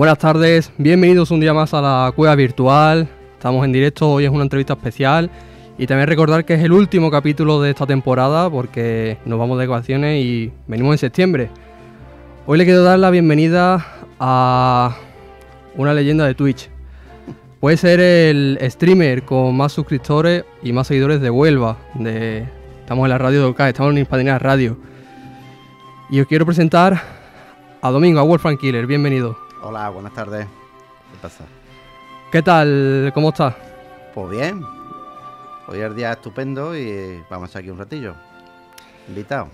Buenas tardes, bienvenidos un día más a la cueva virtual. Estamos en directo, hoy es una entrevista especial y también recordar que es el último capítulo de esta temporada porque nos vamos de ecuaciones y venimos en septiembre. Hoy le quiero dar la bienvenida a una leyenda de Twitch. Puede ser el streamer con más suscriptores y más seguidores de Huelva. De... Estamos en la radio de estamos en Hispanidad Radio. Y os quiero presentar a Domingo, a Killer. Bienvenido. Hola, buenas tardes. ¿Qué pasa? ¿Qué tal? ¿Cómo estás? Pues bien. Hoy es el día estupendo y vamos aquí un ratillo. Invitado.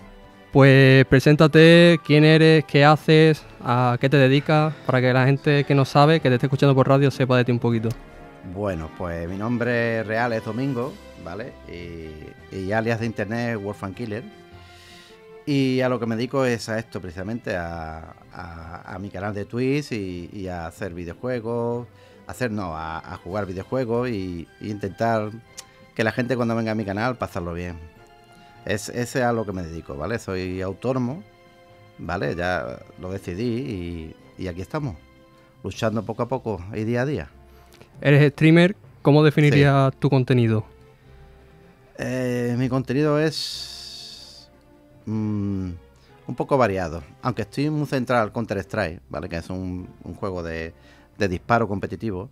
Pues preséntate, quién eres, qué haces, a qué te dedicas, para que la gente que no sabe, que te esté escuchando por radio, sepa de ti un poquito. Bueno, pues mi nombre real es Domingo, ¿vale? Y, alias de internet es Wolfan Killer y a lo que me dedico es a esto precisamente, a, mi canal de Twitch y, a hacer videojuegos, hacer no, a, jugar videojuegos y, intentar que la gente cuando venga a mi canal pasarlo bien. Es, ese es a lo que me dedico, ¿vale? Soy autónomo, ¿vale? Ya lo decidí y, aquí estamos, luchando poco a poco y día a día. ¿Eres streamer? ¿Cómo definirías tu contenido? Eh, mi contenido es Mm, un poco variado. Aunque estoy muy centrado al Counter-Strike, ¿vale? Que es un, juego de, disparo competitivo.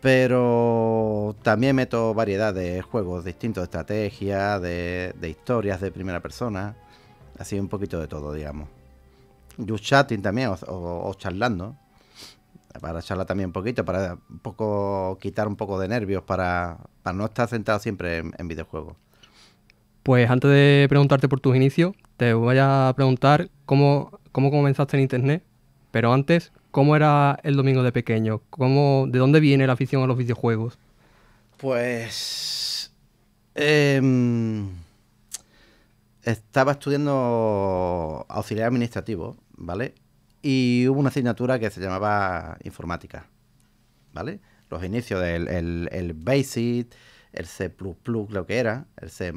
Pero también meto variedad de juegos distintos, de estrategia, de, historias de primera persona. Así un poquito de todo, digamos. Yo chatting también, o, charlando para charlar también un poquito, para un poco quitar un poco de nervios, para, no estar sentado siempre en videojuegos. Pues antes de preguntarte por tus inicios, te voy a preguntar cómo, comenzaste en Internet, pero antes, ¿cómo era el domingo de pequeño? ¿Cómo, ¿De dónde viene la afición a los videojuegos? Pues... Em, estaba estudiando auxiliar administrativo, ¿vale? Y hubo una asignatura que se llamaba informática, ¿vale? Los inicios del BASIC, el C++, lo que era, el C++.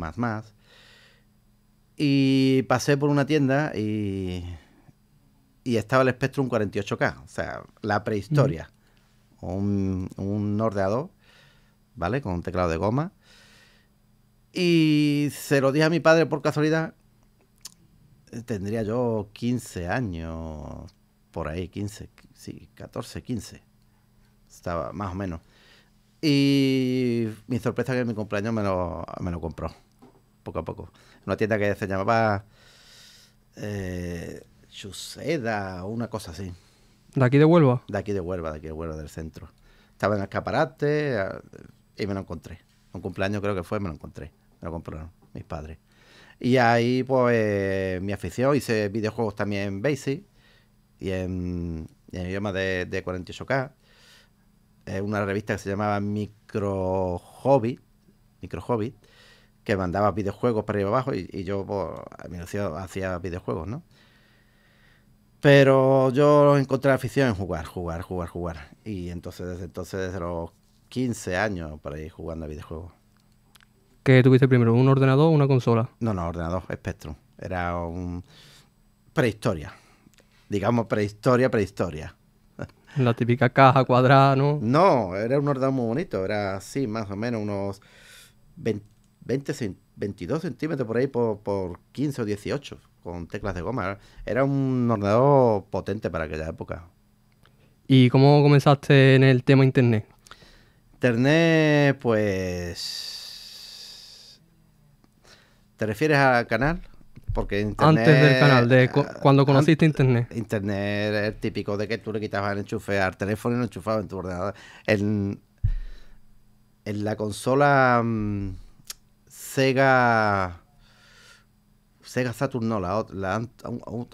Y pasé por una tienda y, y estaba el Spectrum 48K, o sea, la prehistoria. Un, un ordenador, ¿vale? Con un teclado de goma. Y se lo dije a mi padre por casualidad. Tendría yo 15 años, por ahí, 15, sí, 14, 15. Estaba más o menos. Y mi sorpresa es que en mi cumpleaños me lo, me lo compró, poco a poco. Una tienda que se llamaba eh, Chuseda o una cosa así. ¿De aquí de Huelva? De aquí de Huelva, de aquí de Huelva, del centro. Estaba en el escaparate eh, y me lo encontré. Un cumpleaños creo que fue, me lo encontré. Me lo compraron mis padres. Y ahí, pues, eh, mi afición. Hice videojuegos también en Basic y en, idioma de 48K. Eh, una revista que se llamaba Micro Hobby Micro Hobby que mandaba videojuegos para arriba abajo y, yo pues, hacía videojuegos, ¿no? Pero yo encontré afición en jugar, jugar, jugar, jugar. Y entonces, desde entonces, desde los 15 años para ir jugando a videojuegos. ¿Qué tuviste primero? ¿Un ordenador o una consola? No, no, ordenador, Spectrum. Era un prehistoria. Digamos prehistoria, prehistoria. La típica caja cuadrada, ¿no? No, era un ordenador muy bonito, era así, más o menos unos 22 centímetros por ahí por, 15 o 18 con teclas de goma. Era un ordenador potente para aquella época. ¿Y cómo comenzaste en el tema internet? Internet, pues... ¿Te refieres al canal? Porque Antes del canal, de eh, cuando conociste internet. Internet es el típico de que tú le quitabas el enchufe al teléfono y en tu ordenador. En, en la consola mm, Sega. Sega Saturn, no, la,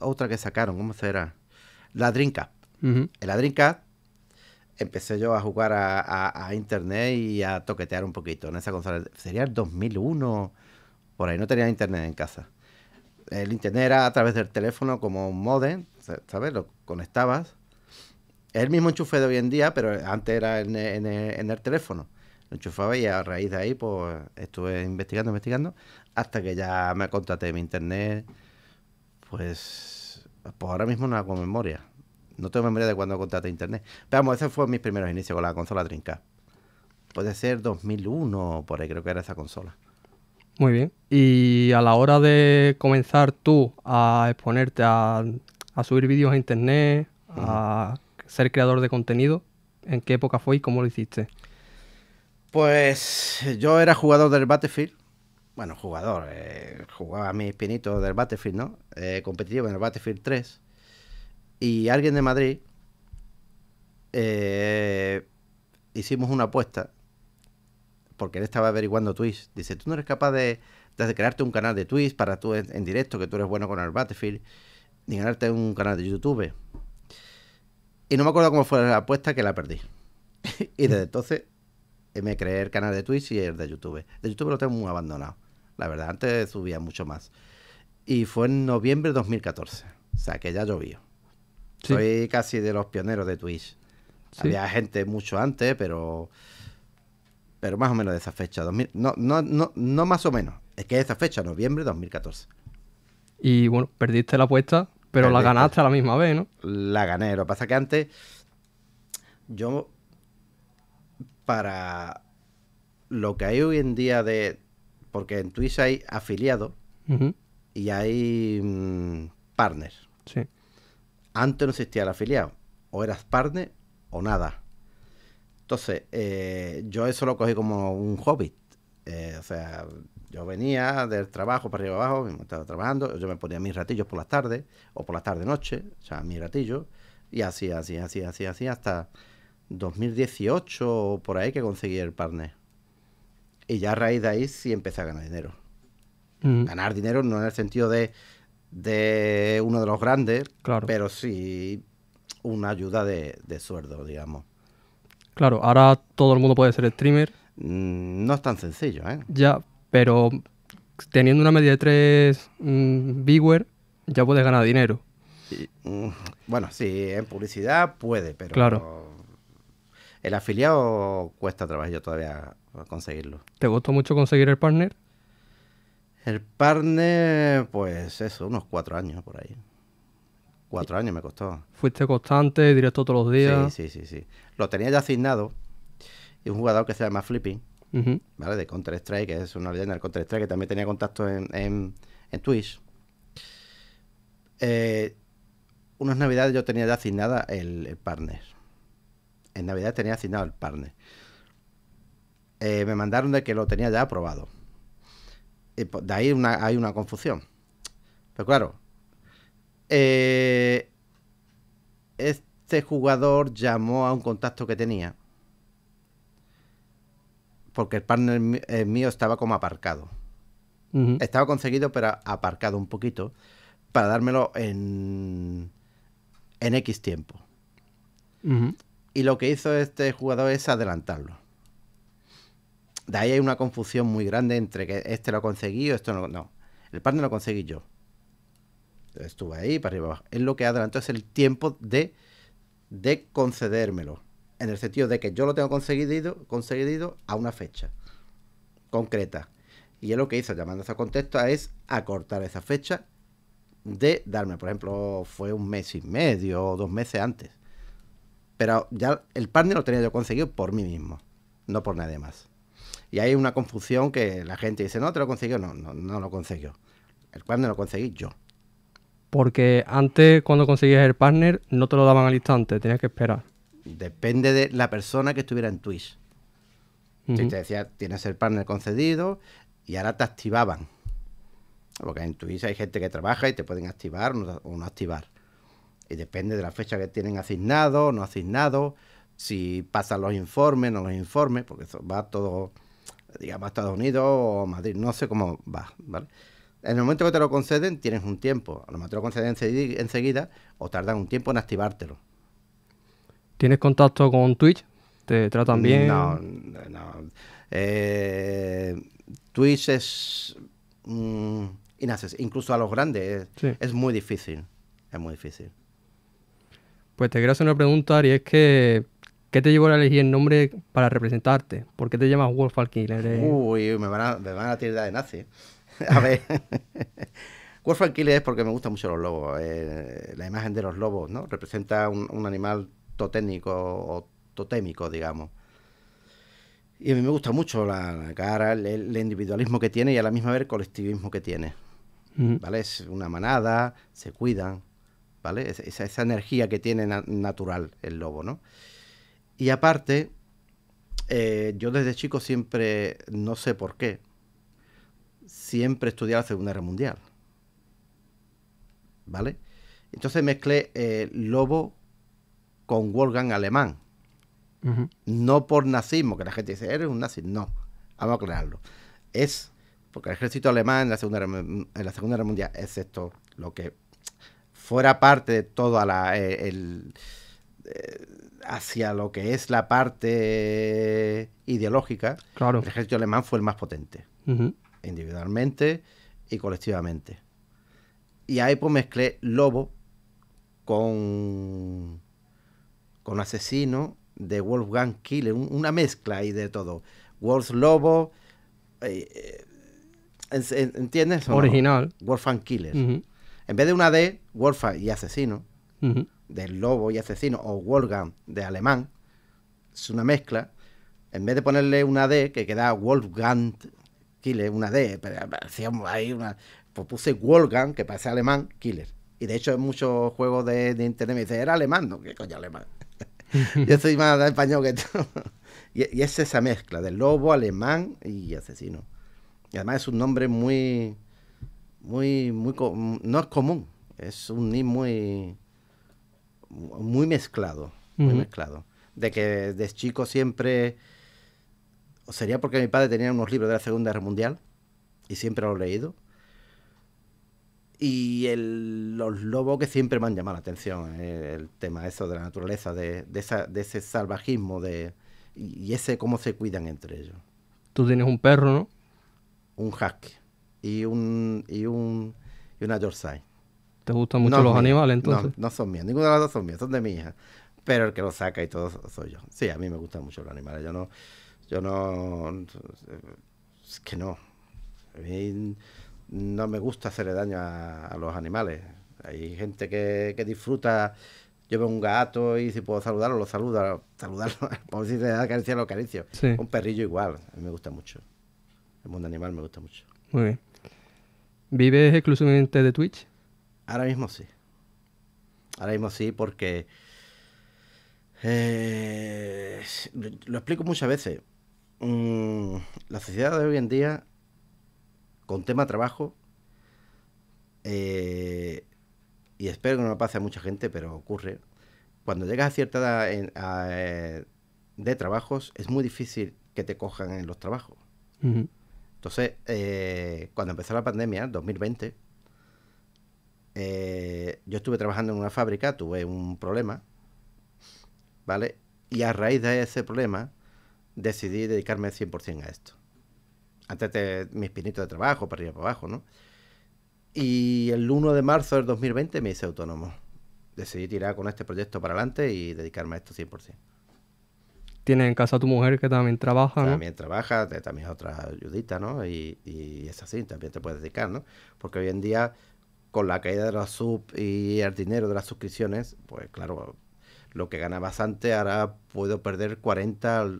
otra que sacaron, ¿cómo será? La Dreamcast. En la Dreamcast empecé yo a jugar a, a, internet y a toquetear un poquito en esa consola. Sería el 2001, por ahí no tenía internet en casa el internet era a través del teléfono como un modem, ¿sabes? Lo conectabas. el mismo enchufe de hoy en día, pero antes era e, e, en, el teléfono. Lo enchufaba y a raíz de ahí, pues estuve investigando, investigando, hasta que ya me contraté mi internet. Pues, pues ahora mismo no hago memoria. No tengo memoria de cuando contraté internet. Pero vamos, ese fue mis primeros inicios con la consola Trinca. Puede ser 2001, por ahí creo que era esa consola. Muy bien. Y a la hora de comenzar tú a exponerte a, subir vídeos a internet, a ser creador de contenido, ¿en qué época fue y cómo lo hiciste? Pues yo era jugador del Battlefield. Bueno, jugador, eh, jugaba jugaba mi pinitos del Battlefield, ¿no? Eh, en el Battlefield 3. Y alguien de Madrid eh, hicimos una apuesta porque él estaba averiguando Twitch. Dice, tú no eres capaz de, crearte un canal de Twitch para tú en, directo, que tú eres bueno con el Battlefield, ni ganarte un canal de YouTube. Y no me acuerdo cómo fue la apuesta que la perdí. y desde entonces eh, me creé el canal de Twitch y el de YouTube. De YouTube lo tengo muy abandonado. La verdad, antes subía mucho más. Y fue en noviembre de 2014. O sea, que ya llovió. Soy casi de los pioneros de Twitch. Había gente mucho antes, pero pero más o menos de esa fecha. 2000, no, no, no, no más o menos, es que es esa fecha, noviembre de 2014. Y bueno, perdiste la apuesta, pero la ganaste a la misma vez, ¿no? La gané, lo que pasa que antes yo para lo que hay hoy en día de... Porque en Twitch hay afiliados y hay mm, partners. Sí. Antes no existía el afiliado. O eras partner o nada. Entonces, eh, yo eso lo cogí como un hobbit. Eh, o sea, yo venía del trabajo para arriba abajo, me estaba trabajando, yo me ponía mis ratillos por las tardes o por las tardes noche, o sea, mis ratillos, y así, así, así, así, así, hasta 2018 o por ahí que conseguí el partner. Y ya a raíz de ahí sí empecé a ganar dinero. Mm. Ganar dinero no en el sentido de, uno de los grandes, claro. pero sí una ayuda de sueldo, digamos. Claro, ahora todo el mundo puede ser streamer. Mm, no es tan sencillo, ¿eh? Ya, pero teniendo una media de tres mm, ya puedes ganar dinero. Mm, bueno, sí, en publicidad puede, pero. Claro. El afiliado cuesta trabajo todavía conseguirlo. ¿Te gustó mucho conseguir el partner? El partner, pues eso, unos cuatro años por ahí. Cuatro años me costó. Fuiste constante, directo todos los días. Sí, sí, sí, sí. Lo tenía ya asignado. Y un jugador que se llama Flipping, ¿vale? De Counter-Strike, que es una leyenda del Counter-Strike, que también tenía contacto en, Twitch. Eh, unas navidades yo tenía ya asignada el, partner. En navidad tenía asignado el partner. Eh, me mandaron de que lo tenía ya aprobado. Y pues, de ahí hay una confusión. Pero claro, eh, este jugador llamó a un contacto que tenía. Porque el partner eh, mío estaba como aparcado. Estaba conseguido, pero aparcado un poquito. Para dármelo en, en X tiempo. Y lo que hizo este jugador es adelantarlo. De ahí hay una confusión muy grande entre que este lo conseguí o esto no. No. El partner lo conseguí yo estuve ahí, para arriba, Es lo que adelantó, es el tiempo de, de concedérmelo. En el sentido de que yo lo tengo conseguido, conseguido a una fecha concreta. Y es lo que hizo, llamando a ese contexto, es acortar esa fecha de darme. Por ejemplo, fue un mes y medio o dos meses antes. Pero ya el partner lo tenía yo conseguido por mí mismo, no por nadie más. Y hay una confusión que la gente dice, no, te lo consiguió. No, no, no lo consiguió. El partner lo conseguí yo. Porque antes, cuando conseguías el partner, no te lo daban al instante, tenías que esperar. Depende de la persona que estuviera en Twitch. si te decía, tienes el partner concedido y ahora te activaban. Porque en Twitch hay gente que trabaja y te pueden activar o no activar. Y depende de la fecha que tienen asignado no asignado, si pasan los informes, no los informes, porque eso va todo, digamos, a Estados Unidos o Madrid, no sé cómo va, ¿vale? En el momento que te lo conceden, tienes un tiempo. A lo mejor te lo conceden enseguida o tardan un tiempo en activártelo. ¿Tienes contacto con Twitch? ¿Te tratan bien? No, no. Eh, Twitch es mm, Incluso a los grandes es, muy difícil. Es muy difícil. Pues te quiero hacer una pregunta, Ari, es que ¿qué te llevó a elegir el nombre para representarte? ¿Por qué te llamas Wolf Killer? Uy, me van a, me van a tirar de nazi. A ver. Cuerpo es porque me gustan mucho los lobos. Eh, la imagen de los lobos, ¿no? Representa un, un animal o totémico, digamos. Y a mí me gusta mucho la, cara, el, individualismo que tiene y a la misma vez el colectivismo que tiene. ¿Vale? Es una manada, se cuidan, ¿vale? esa, energía que tiene natural el lobo, ¿no? Y aparte, eh, yo desde chico siempre, no sé por qué, siempre estudiaba la Segunda Guerra Mundial. ¿Vale? Entonces mezclé eh, Lobo con Wolfgang Alemán. No por nazismo, que la gente dice, eres un nazi. No, vamos a aclararlo. Es porque el ejército alemán en la Segunda, en la segunda Guerra Mundial, esto, lo que fuera parte de toda la... Eh, eh, hacia lo que es la parte ideológica, claro. el ejército alemán fue el más potente individualmente y colectivamente. Y ahí pues mezclé lobo con, con asesino de Wolfgang Killer, una mezcla ahí de todo. Wolf Lobo, eh, eh, ¿entiendes? Original. Wolfgang Killer. En vez de una D, Wolfgang y asesino, de lobo y asesino, o Wolfgang de alemán, es una mezcla. En vez de ponerle una D, que queda Wolfgang Killer, una D, hacíamos ahí una. Pues puse Wolfgang, que parece alemán, Killer. Y de hecho, en muchos juegos de, internet me dicen, era alemán, no, qué coño alemán. Yo soy más de español que tú. y, es esa mezcla de lobo, alemán y asesino. Y además es un nombre muy. Muy, muy. No es común. Es un muy. Muy mezclado. Muy mezclado. De que de chico siempre ¿Sería porque mi padre tenía unos libros de la Segunda Guerra Mundial? Y siempre los he leído. Y el, los lobos que siempre me han llamado la atención, eh, el, tema eso de la naturaleza, de, de, ese salvajismo de, y ese cómo se cuidan entre ellos. Tú tienes un perro, ¿no? Un husky y un y un y una Yorkshire. ¿Te gustan mucho los animales entonces? No, no son míos, Ninguno de los dos son míos, son de mi hija. Pero el que los saca y todo soy yo. Sí, a mí me gustan mucho los animales. Yo no yo no... Es que no. A mí no me gusta hacerle daño a, los animales. Hay gente que, disfruta yo veo un gato y si puedo saludarlo, lo saludo. Saludarlo, por si te caricia lo Un perrillo igual, a mí me gusta mucho. El mundo animal me gusta mucho. Muy bien. ¿Vives exclusivamente de Twitch? Ahora mismo sí. Ahora mismo sí porque... Eh, lo explico muchas veces. Mm, la sociedad de hoy en día, con tema trabajo, eh, y espero que no pase a mucha gente, pero ocurre, cuando llegas a cierta edad eh, de trabajos, es muy difícil que te cojan en los trabajos. Entonces, eh, cuando empezó la pandemia, 2020, yo estuve trabajando en una fábrica, tuve un problema, ¿vale? Y a raíz de ese problema, decidí dedicarme 100% a esto. Antes de mis pinitos de trabajo, para arriba para abajo, ¿no? Y el 1 de marzo del 2020 me hice autónomo. Decidí tirar con este proyecto para adelante y dedicarme a esto 100%. Tienes en casa a tu mujer que también trabaja, ¿no? También trabaja, también es otra ayudita, ¿no? Y, y es así, también te puedes dedicar, ¿no? Porque hoy en día, con la caída de la sub y el dinero de las suscripciones, pues claro, lo que ganabas antes ahora puedo perder 40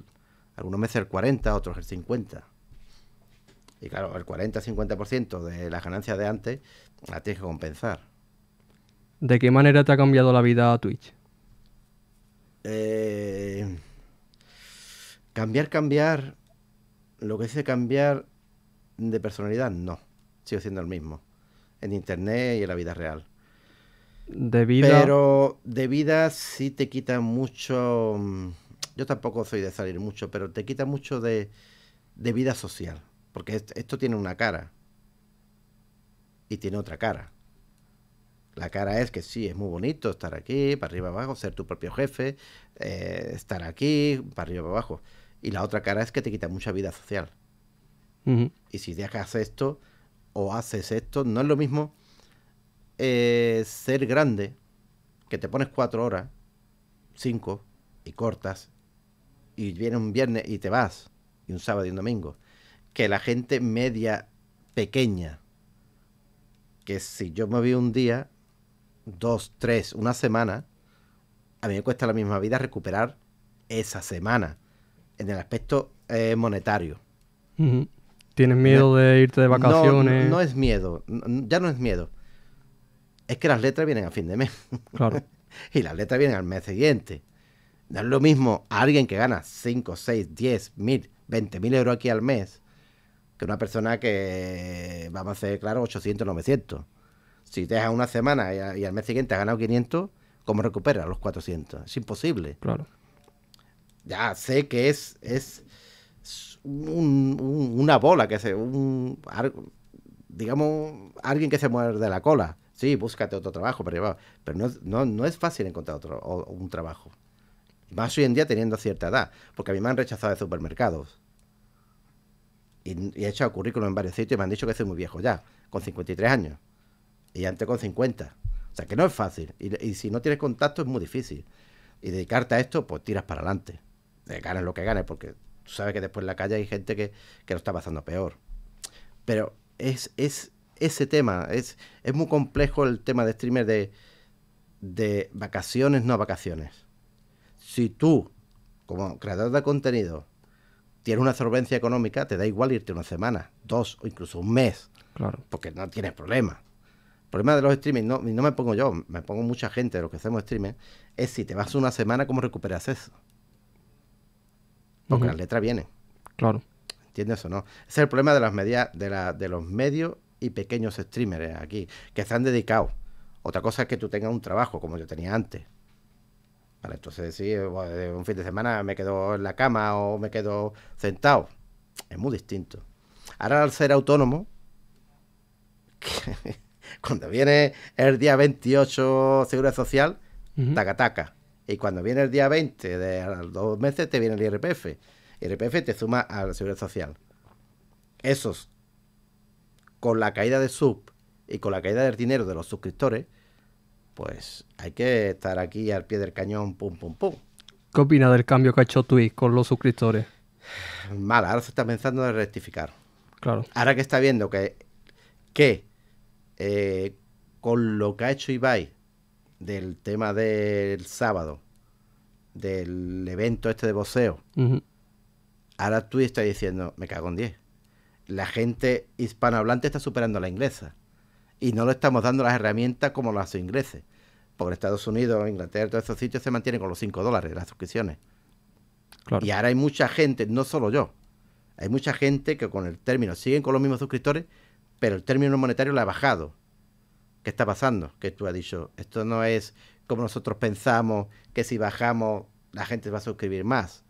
algunos meses el 40, otros el 50. Y claro, el 40-50% de las ganancias de antes las tienes que compensar. ¿De qué manera te ha cambiado la vida Twitch? Eh, cambiar, cambiar. Lo que dice cambiar de personalidad, no. Sigo siendo el mismo. En internet y en la vida real. De vida. Pero de vida sí te quita mucho mm, yo tampoco soy de salir mucho, pero te quita mucho de, de vida social. Porque esto tiene una cara. Y tiene otra cara. La cara es que sí, es muy bonito estar aquí, para arriba abajo, ser tu propio jefe, eh, estar aquí, para arriba abajo. Y la otra cara es que te quita mucha vida social. Y si dejas esto o haces esto, no es lo mismo eh, ser grande, que te pones cuatro horas, cinco, y cortas, y viene un viernes y te vas, y un sábado y un domingo, que la gente media pequeña, que si yo me voy un día, dos, tres, una semana, a mí me cuesta la misma vida recuperar esa semana en el aspecto eh, monetario. ¿Tienes miedo de irte de vacaciones? No, no, es miedo, ya no es miedo. Es que las letras vienen a fin de mes. Claro. y las letras vienen al mes siguiente. No es lo mismo a alguien que gana 5, 6, 10, mil, 20 mil euros aquí al mes que una persona que, vamos a hacer claro, 800, 900. Si te dejas una semana y, al mes siguiente has ganado 500, ¿cómo recuperas los 400? Es imposible. Claro. Ya sé que es, es una bola que se. Un, digamos, alguien que se muere de la cola. Sí, búscate otro trabajo, pero, pero no, no, es fácil encontrar otro un trabajo. Más hoy en día teniendo cierta edad, porque a mí me han rechazado de supermercados. Y, he echado currículum en varios sitios y me han dicho que soy muy viejo ya, con 53 años. Y antes con 50. O sea que no es fácil. Y, si no tienes contacto es muy difícil. Y dedicarte a esto, pues tiras para adelante. Eh, ganes lo que ganes, porque tú sabes que después en la calle hay gente que, lo está pasando peor. Pero es, ese tema, es, es muy complejo el tema de streamer de vacaciones, no vacaciones si tú, como creador de contenido, tienes una solvencia económica, te da igual irte una semana, dos o incluso un mes. Claro. Porque no tienes problema. El problema de los streaming, no, no me pongo yo, me pongo mucha gente, de los que hacemos streaming, es si te vas una semana, ¿cómo recuperas eso? Porque la letra viene, Claro. ¿Entiendes o no? Ese es el problema de las de los medios y pequeños streamers aquí, que se han dedicado. Otra cosa es que tú tengas un trabajo como yo tenía antes, entonces sí, eh, eh, un fin de semana me quedo en la cama o me quedo sentado. Es muy distinto. Ahora al ser autónomo, cuando viene el día 28 Seguridad Social, taca taca. Y cuando viene el día 20 de dos meses te viene el IRPF. IRPF te suma a la Seguridad Social. Esos, con la caída de sub y con la caída del dinero de los suscriptores, pues hay que estar aquí al pie del cañón, pum, pum, pum. ¿Qué opina del cambio que ha hecho Twitch con los suscriptores? Mala. ahora se está pensando en rectificar. Claro. Ahora que está viendo que, eh, con lo que ha hecho Ibai del tema del sábado, del evento este de boxeo, ahora Twitch está diciendo, me cago en 10. La gente hispanohablante está superando a la inglesa y no le estamos dando las herramientas como las ingleses. por Estados Unidos, Inglaterra, todos esos sitios se mantienen con los 5 dólares las suscripciones. Y ahora hay mucha gente, no solo yo, hay mucha gente que con el término siguen con los mismos suscriptores, pero el término monetario le ha bajado. ¿Qué está pasando? Que tú has dicho, esto no es como nosotros pensamos que si bajamos la gente va a suscribir más.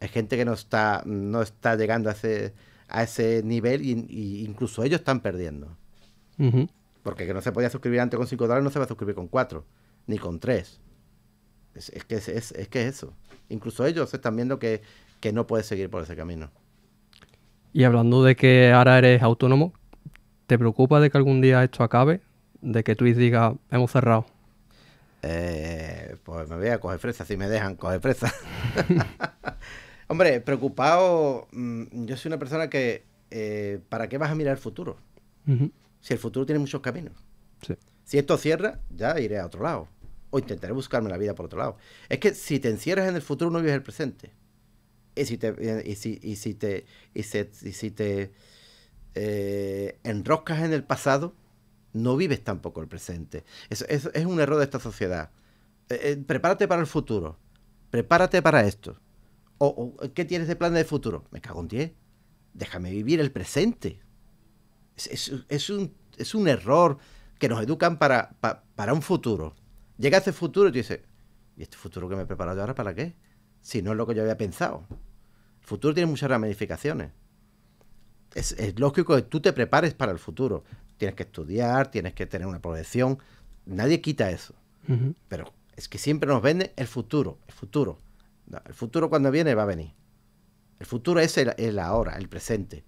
hay gente que no está, no está llegando a ese, a ese nivel e incluso ellos están perdiendo. Porque que no se podía suscribir antes con 5 dólares, no se va a suscribir con 4, ni con 3. Es, que, es, que eso. Incluso ellos están viendo que, no puedes seguir por ese camino. Y hablando de que ahora eres autónomo, ¿te preocupa de que algún día esto acabe? De que Twitch diga, hemos cerrado. Eh, pues me voy a coger fresa, si me dejan coger fresas. Hombre, preocupado, mm, yo soy una persona que, eh, ¿para qué vas a mirar el futuro? Si el futuro tiene muchos caminos. Si esto cierra, ya iré a otro lado. O intentaré buscarme la vida por otro lado. Es que si te encierras en el futuro, no vives el presente. Y si te, si, te, y si te eh, enroscas en el pasado, no vives tampoco el presente. es un error de esta sociedad. Eh, eh, prepárate para el futuro. Prepárate para esto. O, ¿Qué tienes de plan de futuro? Me cago en ti Déjame vivir el presente es, es, un, error que nos educan para, para, un futuro. Llega ese futuro y tú dices, ¿y este futuro que me he preparado ahora para qué? Si no es lo que yo había pensado. El futuro tiene muchas ramificaciones. Es, lógico que tú te prepares para el futuro. Tienes que estudiar, tienes que tener una proyección. Nadie quita eso. Pero es que siempre nos vende el futuro, el futuro. el futuro cuando viene va a venir. El futuro es el, el ahora, el presente.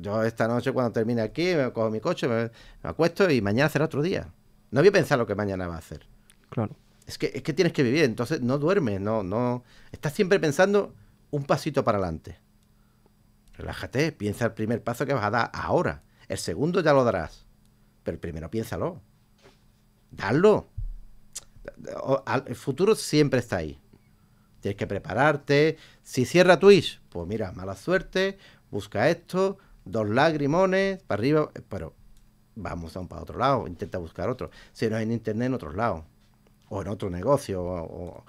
Yo, esta noche cuando termine aquí me cojo mi coche, me, acuesto y mañana será otro día. No voy a pensar lo que mañana va a hacer. Claro. Es que, es que tienes que vivir, entonces no duermes, no, no. Estás siempre pensando un pasito para adelante. Relájate, piensa el primer paso que vas a dar ahora. El segundo ya lo darás. Pero el primero piénsalo. ¡Darlo! El futuro siempre está ahí. Tienes que prepararte. Si cierra Twitch, pues mira, mala suerte busca esto, dos lagrimones, para arriba, eh, pero vamos a para otro lado, intenta buscar otro. Si no es en internet, en otros lados, o en otro negocio, o,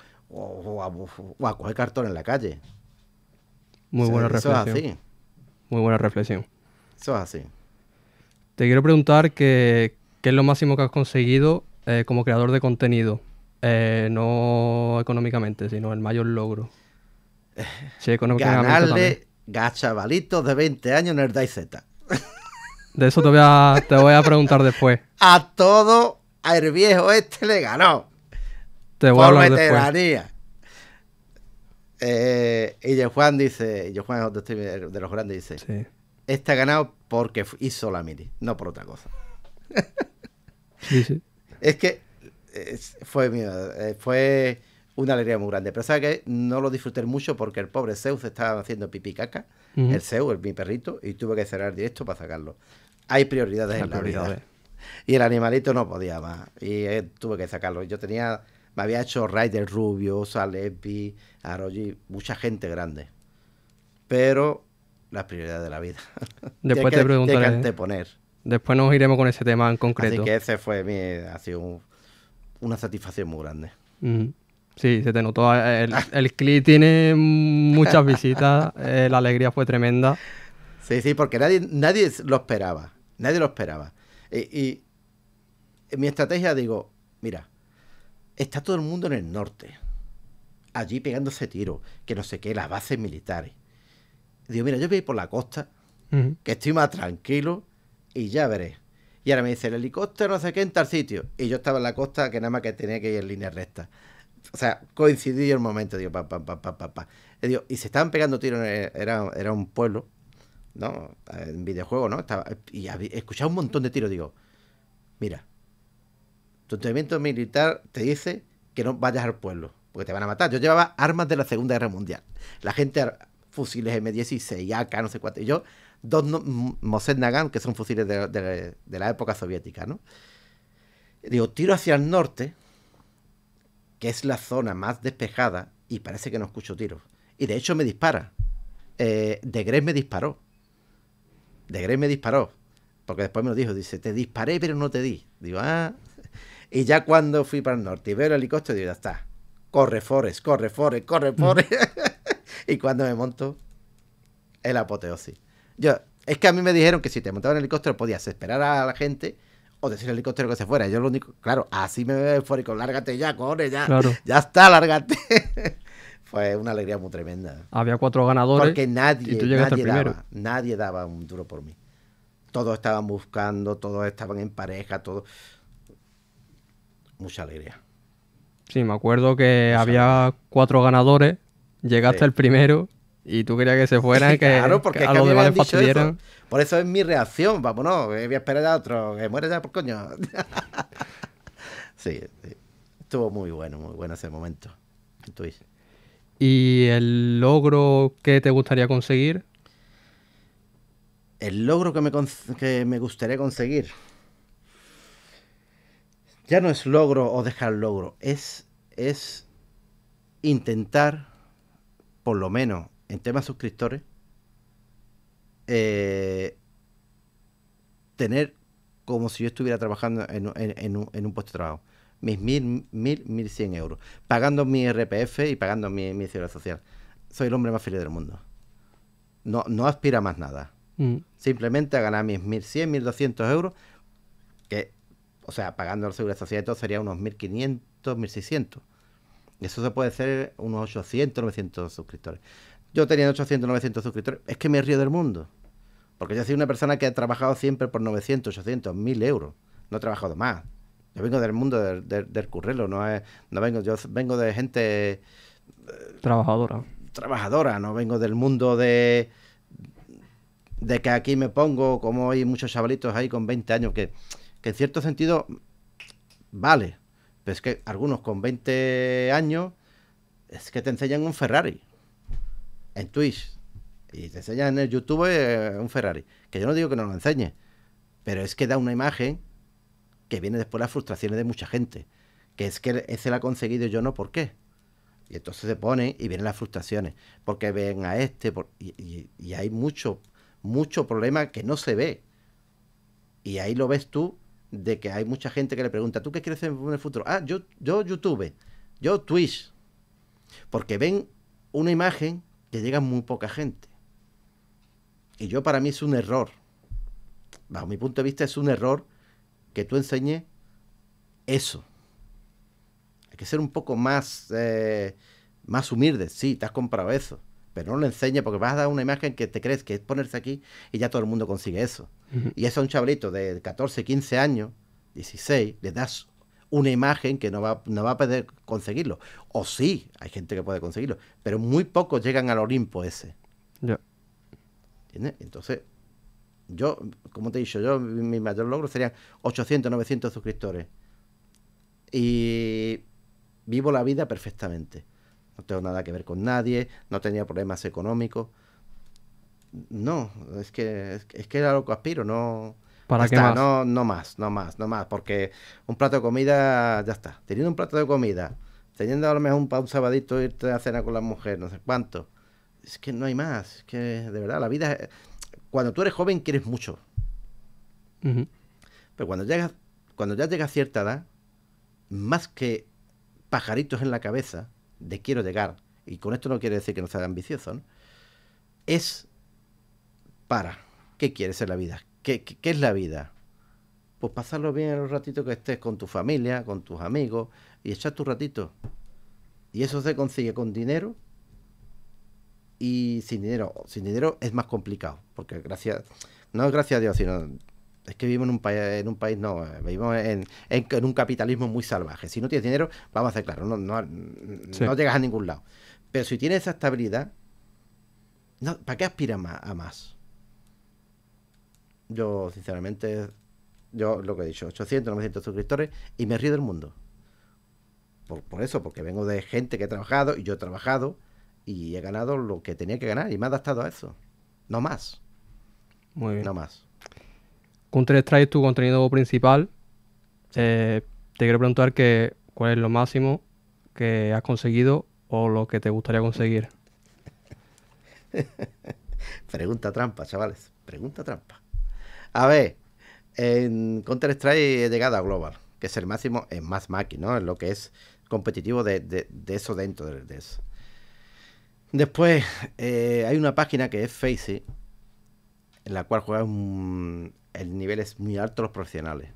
a, o, coger cartón en la calle. Muy buena reflexión. Muy buena reflexión. Eso es así. Te quiero preguntar qué es lo máximo que has conseguido eh, como creador de contenido. Eh, no económicamente, sino el mayor logro. Sí, económicamente. Gachavalitos de 20 años en el Z. De eso te voy, a, preguntar después. A todo a el viejo este le ganó. Te voy a hablar eh, y de Juan dice, yo Juan de los grandes dice, sí. este ha ganado porque hizo la mini, no por otra cosa. Sí, sí. Es que fue, mío eh, fue una alegría muy grande. Pero sabes que no lo disfruté mucho porque el pobre Zeus estaba haciendo pipí caca, el Zeus, mi perrito, y tuve que cerrar directo para sacarlo. Hay prioridades en la vida. Y el animalito no podía más. Y eh, tuve que sacarlo. Yo tenía, me había hecho Rider Rubio, Salepi, Arroyi, mucha gente grande. Pero las prioridades de la vida. Después te preguntaré. Después nos iremos con ese tema en concreto. Así que ese fue mi, ha sido una satisfacción muy grande. Sí, se te notó. Eh, el, el tiene muchas visitas, eh, la alegría fue tremenda. Sí, sí, porque nadie, nadie lo esperaba, nadie lo esperaba. Y, y mi estrategia, digo, mira, está todo el mundo en el norte, allí pegándose tiros, que no sé qué, las bases militares. Digo, mira, yo voy por la costa, que estoy más tranquilo y ya veré. Y ahora me dice el helicóptero, no sé qué, en tal sitio. Y yo estaba en la costa que nada más que tenía que ir en línea recta o sea, coincidió el momento, digo, pa, pa, pa, pa, pa, eh, y se estaban pegando tiros, eh, era, un pueblo, ¿no? Eh, en videojuego, ¿no? Estaba, y escuchaba un montón de tiros, digo, mira, tu entrenamiento militar te dice que no vayas al pueblo, porque te van a matar. Yo llevaba armas de la Segunda Guerra Mundial. La gente, fusiles M16, AK, no sé cuánto, y yo, dos Moset Nagant, que son fusiles de la época soviética, ¿no? Digo, tiro hacia el norte, que es la zona más despejada, y parece que no escucho tiros. Y de hecho me dispara. Eh, de Grey me disparó. De Grey me disparó. Porque después me lo dijo, dice, te disparé pero no te di. Digo, ah. Y ya cuando fui para el norte y veo el helicóptero, digo, ya está. Corre, fores corre, fores corre, Forest. y cuando me monto, el apoteosis. Yo, es que a mí me dijeron que si te montaba en el helicóptero podías esperar a la gente o decir al helicóptero que se fuera. Yo lo único, claro, así me veo eufórico, lárgate ya, cojones, ya, ya está, lárgate. Fue una alegría muy tremenda. Había cuatro ganadores. Porque nadie, nadie, Daba, nadie daba un duro por mí. Todos estaban buscando, todos estaban en pareja, todo Mucha alegría. Sí, me acuerdo que había cuatro ganadores, llegaste el primero y tú querías que se fueran, que, claro, porque que a los demás Por eso es mi reacción, vámonos, eh, voy a esperar a otro, que muere ya por coño. sí, estuvo muy bueno, muy bueno ese momento. Twitch. ¿Y el logro que te gustaría conseguir? El logro que me, que me gustaría conseguir. Ya no es logro o dejar logro, es, es intentar por lo menos en temas suscriptores, eh, tener como si yo estuviera trabajando en, un, puesto de trabajo. Mis mil, mil, mil euros. Pagando mi RPF y pagando mi, seguridad social. Soy el hombre más feliz del mundo. No, no aspira a más nada. Mm. Simplemente a ganar mis mil cien, mil doscientos euros. Que, o sea, pagando la seguridad social, y todo, sería unos 1.500, 1.600. mil Eso se puede hacer unos 800, 900 suscriptores. Yo tenía 800, 900 suscriptores. Es que me río del mundo. Porque yo soy una persona que ha trabajado siempre por 900, 800, 1000 euros. No he trabajado más. Yo vengo del mundo del, del, no, no vengo, yo vengo de gente... Eh, trabajadora. Trabajadora, no vengo del mundo de... De que aquí me pongo, como hay muchos chavalitos ahí con 20 años, que, que en cierto sentido, vale, pero es que algunos con 20 años es que te enseñan un Ferrari en Twitch y te enseñan en el YouTube eh, un Ferrari. Que yo no digo que no lo enseñe, pero es que da una imagen que viene después de las frustraciones de mucha gente. Que es que ese la ha conseguido yo no, ¿por qué? Y entonces se pone y vienen las frustraciones. Porque ven a este, y, hay mucho, mucho problema que no se ve. Y ahí lo ves tú, de que hay mucha gente que le pregunta, ¿tú qué quieres hacer en el futuro? Ah, yo, yo YouTube, yo Twitch. Porque ven una imagen te llega muy poca gente. Y yo para mí es un error, bajo mi punto de vista es un error que tú enseñes eso. Hay que ser un poco más, eh, más humilde, sí, te has comprado eso, pero no lo enseñes porque vas a dar una imagen que te crees que es ponerse aquí y ya todo el mundo consigue eso. Y eso a un chablito de 14, 15 años, 16, le das una imagen que no va, a poder conseguirlo. O sí, hay gente que puede conseguirlo, pero muy pocos llegan al Olimpo ese. Ya. Entonces, yo, como te he dicho, yo mi mayor logro serían 800, 900 suscriptores. Y vivo la vida perfectamente. No tengo nada que ver con nadie, no tenía problemas económicos. No, es que, es que era lo que aspiro, no no, no más, no más, no más, porque un plato de comida, ya está. Teniendo un plato de comida, teniendo a lo mejor un, un irte a cena con las mujeres no sé cuánto. Es que no hay más, es que de verdad la vida... Cuando tú eres joven quieres mucho. Pero cuando, llegas, cuando ya llegas a cierta edad, más que pajaritos en la cabeza de quiero llegar, y con esto no quiere decir que no sea ambicioso, es para. ¿Qué quieres en la vida? ¿Qué, qué, es la vida? Pues pasarlo bien en los ratitos que estés con tu familia, con tus amigos y echar tu ratito. Y eso se consigue con dinero y sin dinero. Sin dinero es más complicado, porque gracias, no gracias a Dios, sino es que vivimos en un país, en un país no, vivimos en, un capitalismo muy salvaje. Si no tienes dinero, vamos a hacer claro no, no, no llegas a ningún lado. Pero si tienes esa estabilidad, ¿para qué aspiras a más? Yo, sinceramente, yo lo que he dicho, 800, 900 suscriptores y me río del mundo. Por, eso, porque vengo de gente que ha trabajado y yo he trabajado y he ganado lo que tenía que ganar y me he adaptado a eso. No más. Muy bien. No más. Con strike tu contenido principal. Eh, te quiero preguntar cuál es lo máximo que has conseguido o lo que te gustaría conseguir. Pregunta trampa, chavales. Pregunta trampa. A ver, en Counter-Strike he llegado a Global, que es el máximo en más máquina, ¿no? En lo que es competitivo de, eso dentro de, eso. Después eh, hay una página que es Facey, en la cual juega un, el nivel es muy alto los profesionales.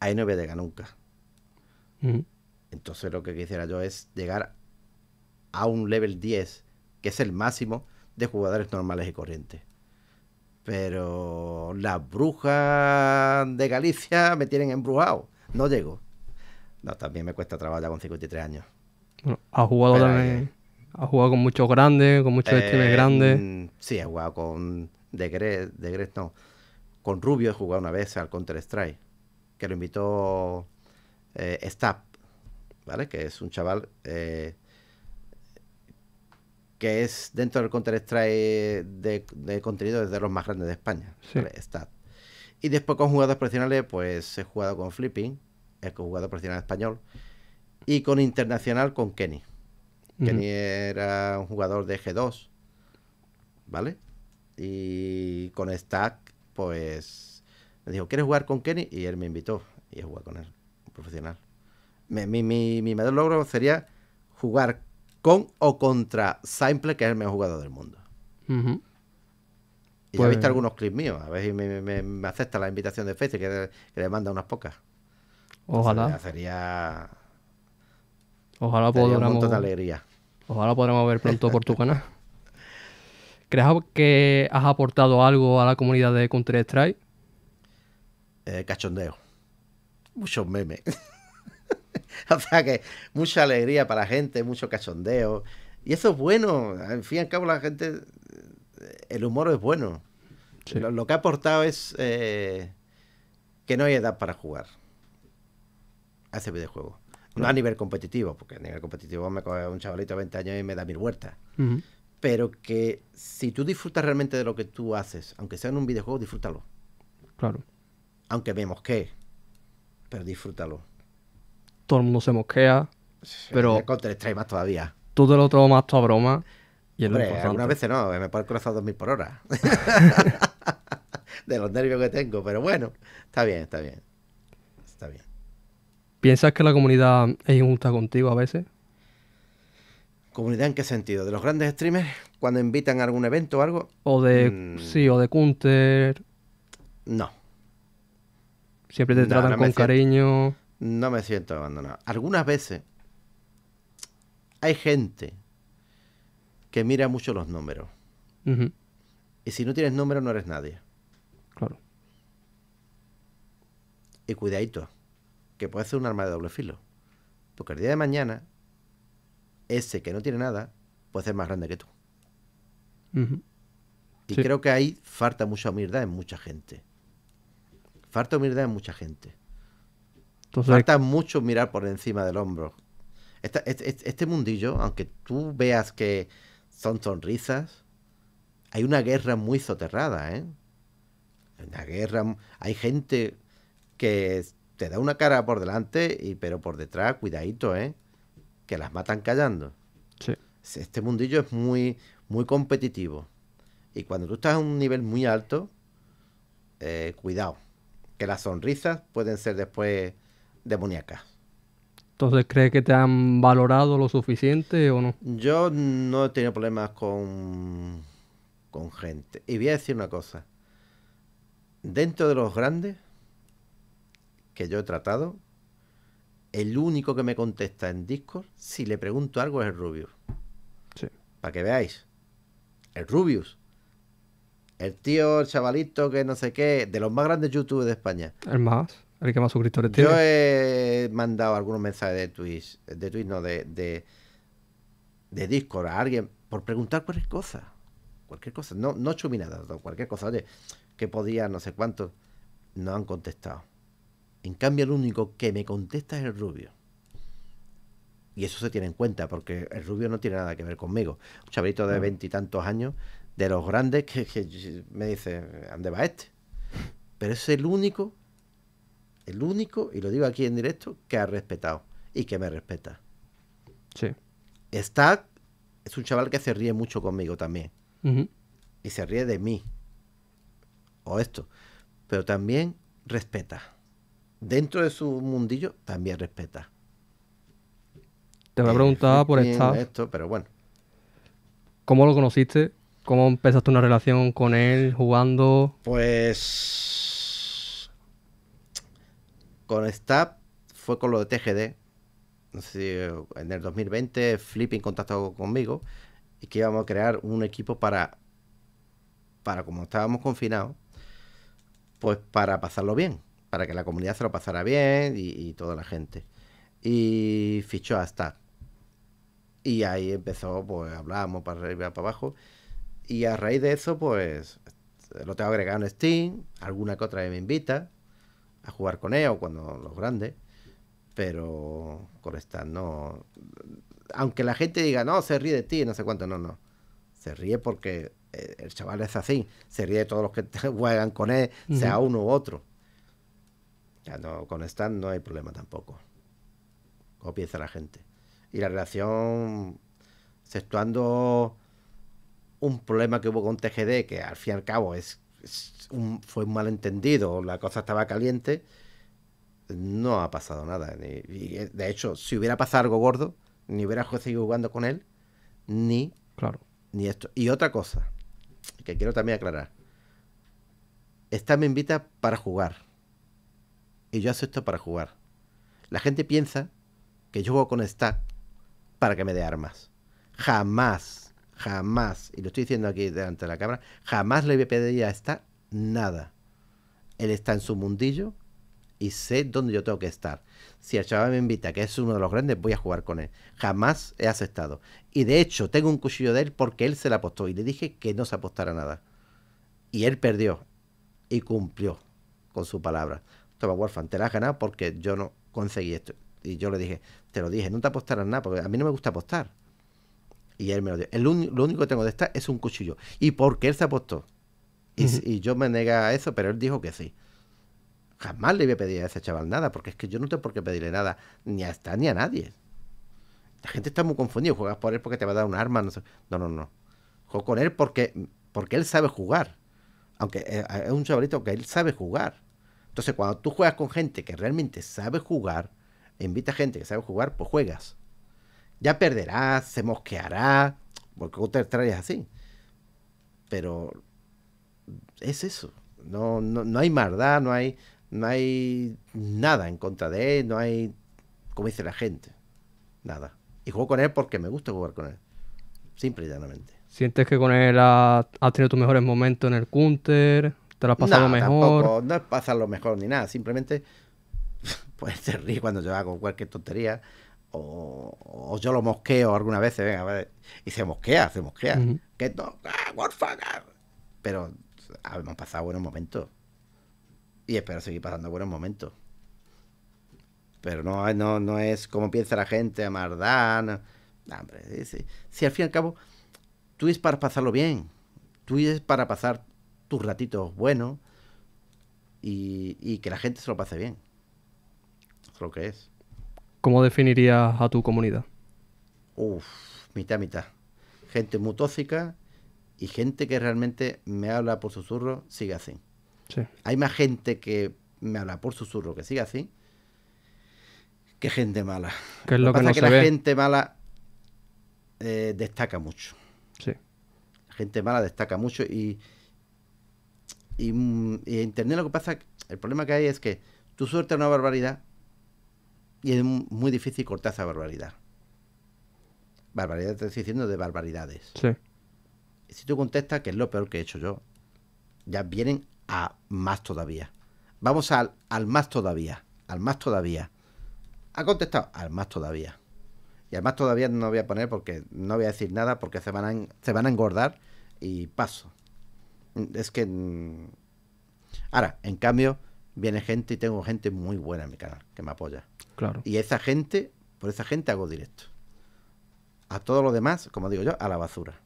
Ahí no ve de nunca. Mm. Entonces lo que quisiera yo es llegar a un level 10, que es el máximo de jugadores normales y corrientes. Pero las brujas de Galicia me tienen embrujado. No llego. No, también me cuesta trabajar con 53 años. Bueno, has jugado también. jugado con muchos grandes, con muchos eh, grandes. Sí, he jugado con. De no. Con Rubio he jugado una vez al Counter-Strike. Que lo invitó eh, ¿vale? Que es un chaval eh, que es dentro del Counter-Strike de, contenido desde los más grandes de España. Y después con jugadores profesionales, pues he jugado con Flipping, el jugador profesional español, y con Internacional con Kenny. Kenny era un jugador de G2, ¿vale? Y con Stack, pues me dijo, ¿quieres jugar con Kenny? Y él me invitó y he jugado con él, un profesional. Mi, mayor logro sería jugar con o contra Simple, que es el mejor jugador del mundo. Y visto pues- algunos clips míos, a ver si me, acepta la invitación de Facebook, que, que, le manda unas pocas. Ojalá. sería. Ojalá podamos. de alegría. Ojalá podamos ver pronto por tu canal. ¿Crees que has aportado algo a la comunidad de Counter Strike? Eh, cachondeo. Muchos memes. o sea que mucha alegría para la gente, mucho cachondeo. Y eso es bueno. Al fin y al cabo, la gente. Eh, el humor es bueno. Lo, que ha aportado es eh, que no hay edad para jugar a ese videojuego. No, a nivel competitivo, porque a nivel competitivo me coge un chavalito de 20 años y me da mil vueltas. Pero que si tú disfrutas realmente de lo que tú haces, aunque sea en un videojuego, disfrútalo. Claro. Aunque vemos que pero disfrútalo todo el mundo se mosquea, pero... Counter Strike más todavía. Tú te lo tomas toda broma y algunas veces no, me puedo 2000 por hora. de los nervios que tengo, pero bueno, está bien, está bien. Está bien. ¿Piensas que la comunidad es injusta contigo a veces? ¿Comunidad en qué sentido? ¿De los grandes streamers? ¿Cuando invitan a algún evento o algo? O de. Mm. Sí, o de Counter. No. Siempre te tratan con cariño. No me siento abandonado. Algunas veces hay gente que mira mucho los números. Y si no tienes número no eres nadie. Claro. Y cuidadito, que puede ser un arma de doble filo. Porque el día de mañana, ese que no tiene nada, puede ser más grande que tú. Y creo que ahí falta mucha humildad en mucha gente. Falta humildad en mucha gente. Falta mucho mirar por encima del hombro. Este, este, este, mundillo, aunque tú veas que son sonrisas, hay una guerra muy soterrada, ¿eh? Una guerra, hay gente que te da una cara por delante, y, pero por detrás, cuidadito, ¿eh? Que las matan callando. Este mundillo es muy, muy competitivo. Y cuando tú estás a un nivel muy alto, eh, cuidado. Que las sonrisas pueden ser después demoníaca. Entonces, ¿crees que te han valorado lo suficiente o no? Yo no he tenido problemas con, con gente. Y voy a decir una cosa. Dentro de los grandes que yo he tratado, el único que me contesta en Discord, si le pregunto algo, es el Rubius. Sí. Para que veáis. El Rubius. El tío, el chavalito, que no sé qué, de los más grandes youtubers de España. El más el más suscriptores Yo he mandado algunos mensajes de Twitch, de no, de, de, Discord a alguien por preguntar cualquier cosa. Cualquier cosa, no, no nada cualquier cosa. Oye, que podía, no sé cuántos No han contestado. En cambio, el único que me contesta es el rubio. Y eso se tiene en cuenta, porque el rubio no tiene nada que ver conmigo. Un chavito de ah. veintitantos años, de los grandes, que, me dice, ¿dónde va este? Pero es el único el único, y lo digo aquí en directo, que ha respetado y que me respeta. Sí. Está, es un chaval que se ríe mucho conmigo también. Y se ríe de mí. O esto. Pero también respeta. Dentro de su mundillo también respeta. Te a preguntaba eh, por esta. Esto, pero bueno. ¿Cómo lo conociste? ¿Cómo empezaste una relación con él jugando? Pues con Stab fue con lo de TGD. Eh, en el 2020 Flipping contactó conmigo y que íbamos a crear un equipo para, para como estábamos confinados, pues para pasarlo bien, para que la comunidad se lo pasara bien y, toda la gente. Y fichó a Stab. Y ahí empezó, pues hablábamos para arriba, para abajo. Y a raíz de eso, pues lo tengo agregado en Steam, alguna que otra vez me invita a jugar con o cuando los grandes, pero con esta no. Aunque la gente diga, no, se ríe de ti, no sé cuánto, no, no. Se ríe porque eh, el chaval es así, se ríe de todos los que juegan con él, sea uno u otro. Ya no, con Stan no hay problema tampoco. Como piensa la gente. Y la relación, exceptuando un problema que hubo con TGD, que al fin y al cabo es un, fue un malentendido, la cosa estaba caliente, no ha pasado nada. y eh, de hecho, si hubiera pasado algo gordo, ni hubiera seguido jugando con él, ni, claro. ni esto. Y otra cosa que quiero también aclarar. Esta me invita para jugar. Y yo acepto para jugar. La gente piensa que yo juego con esta para que me dé armas. Jamás jamás, y lo estoy diciendo aquí delante de la cámara, jamás le pediría a esta nada. Él está en su mundillo y sé dónde yo tengo que estar. Si el chaval me invita, que es uno de los grandes, voy a jugar con él. Jamás he aceptado. Y de hecho, tengo un cuchillo de él porque él se la apostó y le dije que no se apostara nada. Y él perdió y cumplió con su palabra. Toma, Warfan, te la has ganado porque yo no conseguí esto. Y yo le dije, te lo dije, no te apostarás nada porque a mí no me gusta apostar. Y él me lo dio. El, lo único que tengo de esta es un cuchillo. ¿Y por qué él se apostó? Y, yo me nega a eso, pero él dijo que sí. Jamás le voy a pedir a ese chaval nada, porque es que yo no tengo por qué pedirle nada ni a esta ni a nadie. La gente está muy confundida. Juegas por él porque te va a dar un arma. No, sé. no, no, no. Juego con él porque, porque él sabe jugar. Aunque eh, es un chavalito que él sabe jugar. Entonces, cuando tú juegas con gente que realmente sabe jugar, invita gente que sabe jugar, pues juegas. Ya perderá, se mosqueará, porque otra es así. Pero es eso. No, no, no hay maldad, no hay, no hay nada en contra de él, no hay, como dice la gente, nada. Y juego con él porque me gusta jugar con él, simple y llanamente. ¿Sientes que con él has, tenido tus mejores momentos en el counter? ¿Te lo has pasado mejor? Tampoco, no pasa lo mejor ni nada, simplemente puede ser rico cuando yo hago cualquier tontería o, yo lo mosqueo alguna vez y se mosquea, se mosquea. Que no, ah, ah. Pero ah, hemos pasado buenos momentos. Y espero seguir pasando buenos momentos. Pero no, no, no es como piensa la gente, a Mardán. hombre, si, al fin y al cabo, tú es para pasarlo bien. Tú es para pasar tus ratitos buenos y, y que la gente se lo pase bien. Es lo que es. ¿Cómo definirías a tu comunidad? Uf, mitad, mitad. Gente muy y gente que realmente me habla por susurro, sigue así. Sí. Hay más gente que me habla por susurro que sigue así que gente mala. es lo, que, pasa que la gente mala eh, destaca mucho. Sí. La gente mala destaca mucho y, y, Internet lo que pasa, el problema que hay es que suerte es una barbaridad y es muy difícil cortar esa barbaridad. Barbaridad, te estoy diciendo de barbaridades. Sí. si tú contestas que es lo peor que he hecho yo, ya vienen a más todavía. Vamos al, al más todavía, al más todavía. Ha contestado al más todavía. Y al más todavía no voy a poner porque no voy a decir nada porque se van a, se van a engordar y paso. Es que... Mm, ahora, en cambio, viene gente y tengo gente muy buena en mi canal que me apoya. Y esa gente, por esa gente hago directo. A todos lo demás, como digo yo, a la basura.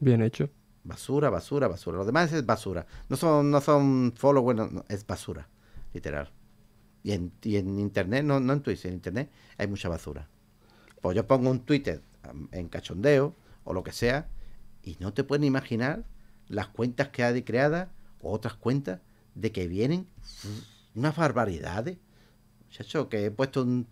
Bien hecho. Basura, basura, basura. Lo demás es basura. No son, no son followers, no, es basura, literal. Y en, en internet, no, no en Twitter, en internet hay mucha basura. Pues yo pongo un Twitter en cachondeo o lo que sea, y no te pueden imaginar las cuentas que hay creadas o otras cuentas de que vienen unas barbaridades Chacho, que he puesto un,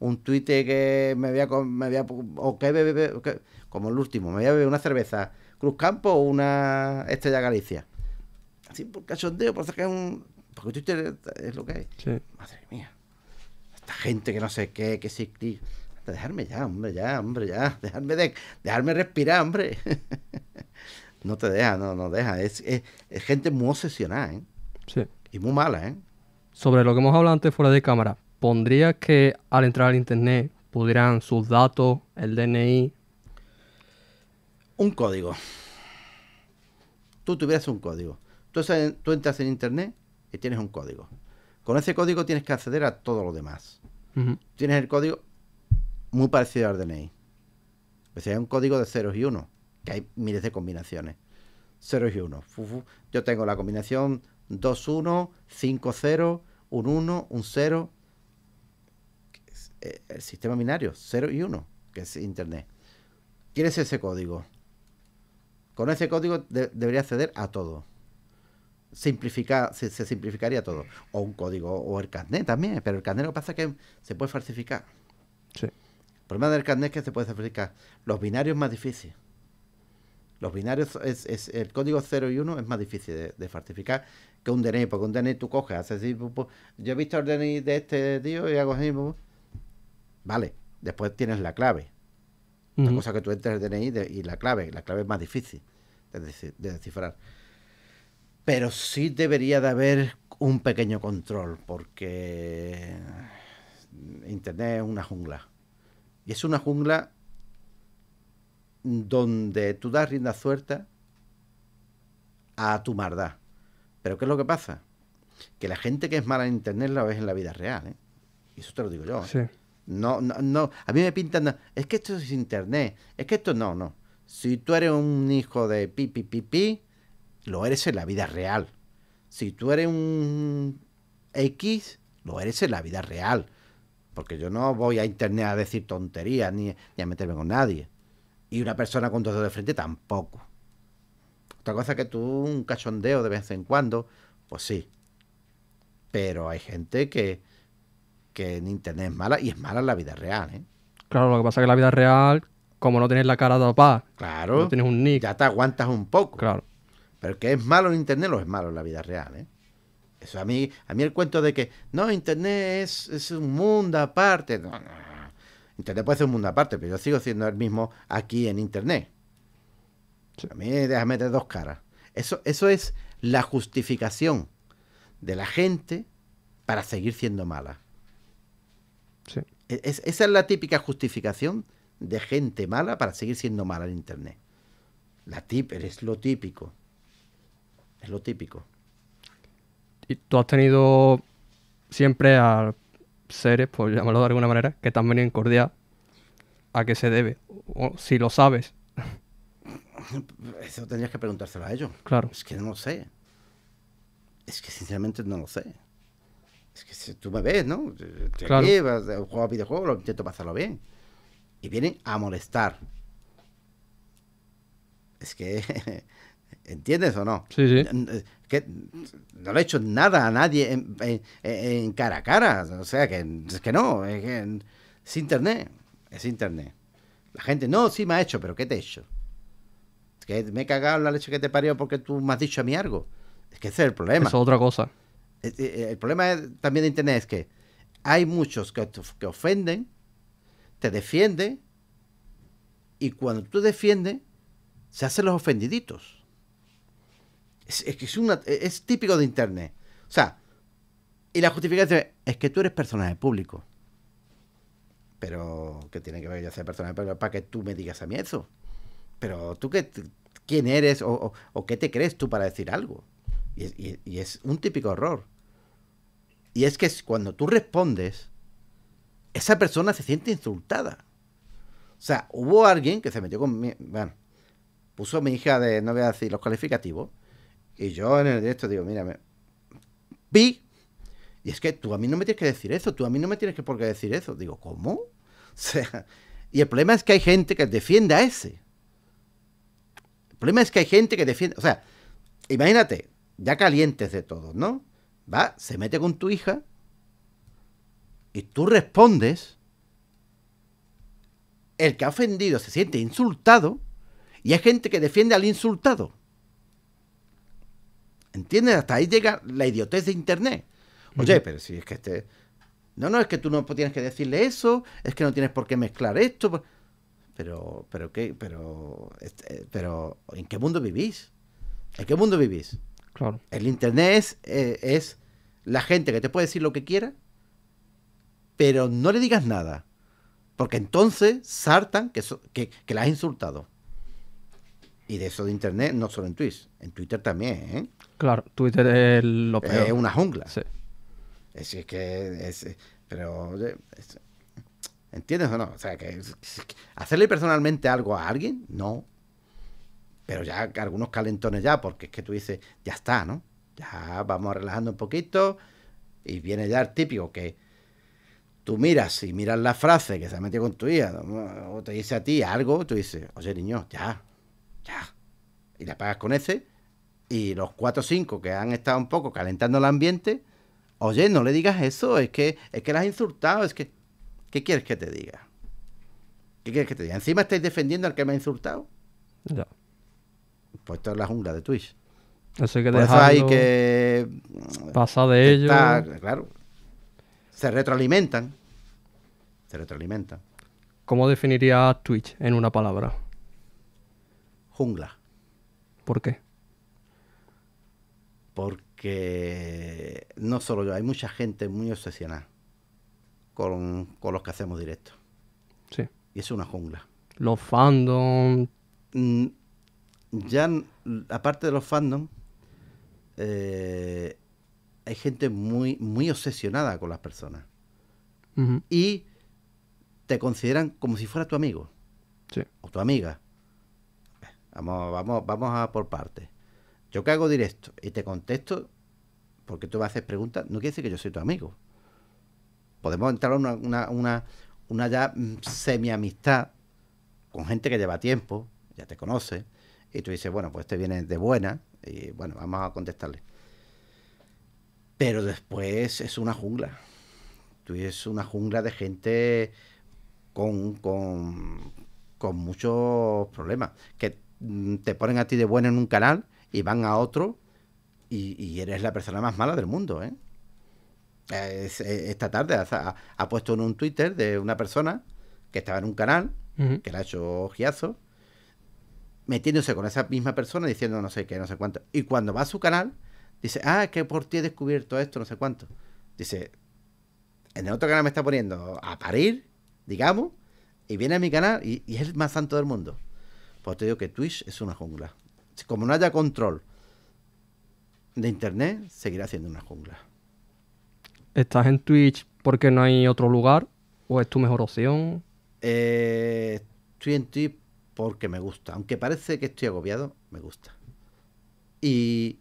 un, que me había Me o que como el último, me había bebido una cerveza Cruz Campo o una Estrella Galicia. Así por cachondeo, por sacar un. Porque Twitter es lo que hay. Sí. Madre mía. Esta gente que no sé qué, que sí, Dejarme ya, hombre, ya, hombre, ya. Dejarme, de, dejarme respirar, hombre. no te deja, no, no deja. Es, es, es gente muy obsesionada, ¿eh? Sí. Y muy mala, ¿eh? sobre lo que hemos hablado antes fuera de cámara, ¿pondrías que al entrar al internet pudieran sus datos, el DNI? Un código. Tú tuvieras un código. Tú, entras en internet y tienes un código. Con ese código tienes que acceder a todo lo demás. Tienes el código muy parecido al DNI. pues sea, un código de ceros y unos, que hay miles de combinaciones. Ceros y unos. Yo tengo la combinación 2-1, 5-0, 1, 1, un 0. Eh, el sistema binario, 0 y 1, que es Internet. ¿Quieres ese código? Con ese código debería acceder a todo. Simplifica, se, simplificaría todo. O un código, o el carnet también. Pero el carnet lo que pasa es que se puede falsificar. El problema del carnet es que se puede falsificar. Los binarios es más difícil. Los binarios, es, el código 0 y 1 es más difícil de, de que un DNI, porque un DNI tú coges, haces yo he visto el DNI de este tío y hago así, vale, después tienes la clave. Una cosa que tú entres el DNI y la clave, la clave es más difícil de, de descifrar. Pero sí debería de haber un pequeño control, porque Internet es una jungla. Y es una jungla donde tú das rienda suelta a tu maldad. Pero ¿qué es lo que pasa? Que la gente que es mala en internet la ves en la vida real, ¿eh? Y eso te lo digo yo. ¿eh? No, no, no. A mí me pintan, es que esto es internet, es que esto no, no. Si tú eres un hijo de pi, pi, pi, lo eres en la vida real. Si tú eres un X, lo eres en la vida real. Porque yo no voy a internet a decir tonterías ni, ni a meterme con nadie. Y una persona con dos dedos de frente tampoco. Otra cosa que tú un cachondeo de vez en cuando, pues sí. Pero hay gente que, que en internet es mala y es mala en la vida real, ¿eh? Claro, lo que pasa es que en la vida real, como no tienes la cara de claro, no tienes un nick. Ya te aguantas un poco. Claro. Pero que es malo en internet lo es malo en la vida real, ¿eh? Eso a mí, a mí el cuento de que no, internet es, es un mundo aparte. No, no, Internet puede ser un mundo aparte, pero yo sigo siendo el mismo aquí en Internet. A mí déjame meter dos caras. Eso, eso es la justificación de la gente para seguir siendo mala. Sí. E-, esa es la típica justificación de gente mala para seguir siendo mala en Internet. La es lo típico. Es lo típico. ¿Y tú has tenido siempre a seres, por llamarlo de alguna manera, que están han venido a a qué se debe, o, si lo sabes. Eso tendrías que preguntárselo a ellos. Claro. Es que no lo sé. Es que sinceramente no lo sé. Es que si tú me ves, ¿no? Te claro. llevas, eh, juego a lo intento pasarlo bien. Y vienen a molestar. Es que ¿Entiendes o no? Sí, sí. no le he hecho nada a nadie en, cara a cara. O sea, que es que no. Es, internet. Es internet. La gente, no, sí me ha hecho, pero ¿qué te he hecho? que me he cagado la leche que te parió porque tú me has dicho a mí algo. Es que ese es el problema. es otra cosa. Eh, eh, eh, el, problema también de internet es que hay muchos que, que ofenden, te defienden, y cuando tú defiendes, se hacen los ofendiditos. Es, e, es típico de Internet. O sea, y la justificación es que tú eres personaje público. Pero, ¿qué tiene que ver yo ser personaje público para que tú me digas a mí eso? Pero, ¿tú qué, quién eres o, qué te crees tú para decir algo? Y es, un típico error. Y es que cuando tú respondes, esa persona se siente insultada. O sea, hubo alguien que se metió con mi, bueno, puso a mi hija de, no voy a decir los calificativos, y yo en el directo digo, mírame, Vi Y es que tú a mí no me tienes que decir eso, tú a mí no me tienes que por qué decir eso. Digo, ¿cómo? O sea, y el problema es que hay gente que defiende a ese. El problema es que hay gente que defiende, o sea, imagínate, ya calientes de todos, ¿no? Va, se mete con tu hija y tú respondes, el que ha ofendido se siente insultado y hay gente que defiende al insultado. ¿Entiendes? Hasta ahí llega la idiotez de Internet. Oye, pero si es que este... No, no, es que tú no tienes que decirle eso, es que no tienes por qué mezclar esto. Pues. Pero, pero, ¿qué? Pero, eh, pero ¿en qué mundo vivís? ¿En qué mundo vivís? Claro. El Internet eh, es, la gente que te puede decir lo que quiera, pero no le digas nada. Porque entonces saltan que, que, que la has insultado. Y de eso de internet, no solo en Twitch, en Twitter también, ¿eh? Claro, Twitter es lo peor. Es una jungla. Sí. Es, que. pero. oye, ¿Entiendes o no? O sea, que, hacerle personalmente algo a alguien, no. Pero ya algunos calentones ya, porque es que tú dices, ya está, ¿no? Ya vamos relajando un poquito. Y viene ya el típico que tú miras y miras la frase que se ha metido con tu hija, o te dice a ti algo, tú dices, oye niño, ya, ya. Y la pagas con ese y los 4 o 5 que han estado un poco calentando el ambiente, oye, no le digas eso, es que, es que las has insultado, es que... ¿Qué quieres que te diga? ¿Qué quieres que te diga? ¿Encima estáis defendiendo al que me ha insultado? Ya. Pues esto es la jungla de Twitch. que eso hay que... Pasa de ellos. Claro. Se retroalimentan. Se retroalimentan. ¿Cómo definirías Twitch en una palabra? Jungla. ¿Por qué? porque no solo yo, hay mucha gente muy obsesionada con, los que hacemos directo Sí. Y es una jungla. Los fandom. Mm, ya, aparte de los fandom, eh, hay gente muy, muy obsesionada con las personas. Y te consideran como si fuera tu amigo. Sí. O tu amiga. Eh, vamos, vamos, vamos a por partes. Yo que hago directo y te contesto porque tú me haces preguntas, no quiere decir que yo soy tu amigo. Podemos entrar a una, una, una, una ya mm, semi-amistad con gente que lleva tiempo, ya te conoce, y tú dices, bueno, pues te este viene de buena, y bueno, vamos a contestarle. Pero después es una jungla. Tú eres una jungla de gente con, con, con muchos problemas. Que mm, te ponen a ti de buena en un canal y van a otro y, eres la persona más mala del mundo, ¿eh? eh esta tarde ha, puesto en un Twitter de una persona que estaba en un canal, que le ha hecho ojiazo, metiéndose con esa misma persona diciendo no sé qué, no sé cuánto. Y cuando va a su canal, dice, ah, que por ti he descubierto esto, no sé cuánto. Dice, en el otro canal me está poniendo a parir, digamos, y viene a mi canal y, y es el más santo del mundo. Pues te digo que Twitch es una jungla como no haya control de Internet, seguirá haciendo una jungla. ¿Estás en Twitch porque no hay otro lugar? ¿O es tu mejor opción? Eh, estoy en Twitch porque me gusta. Aunque parece que estoy agobiado, me gusta. Y,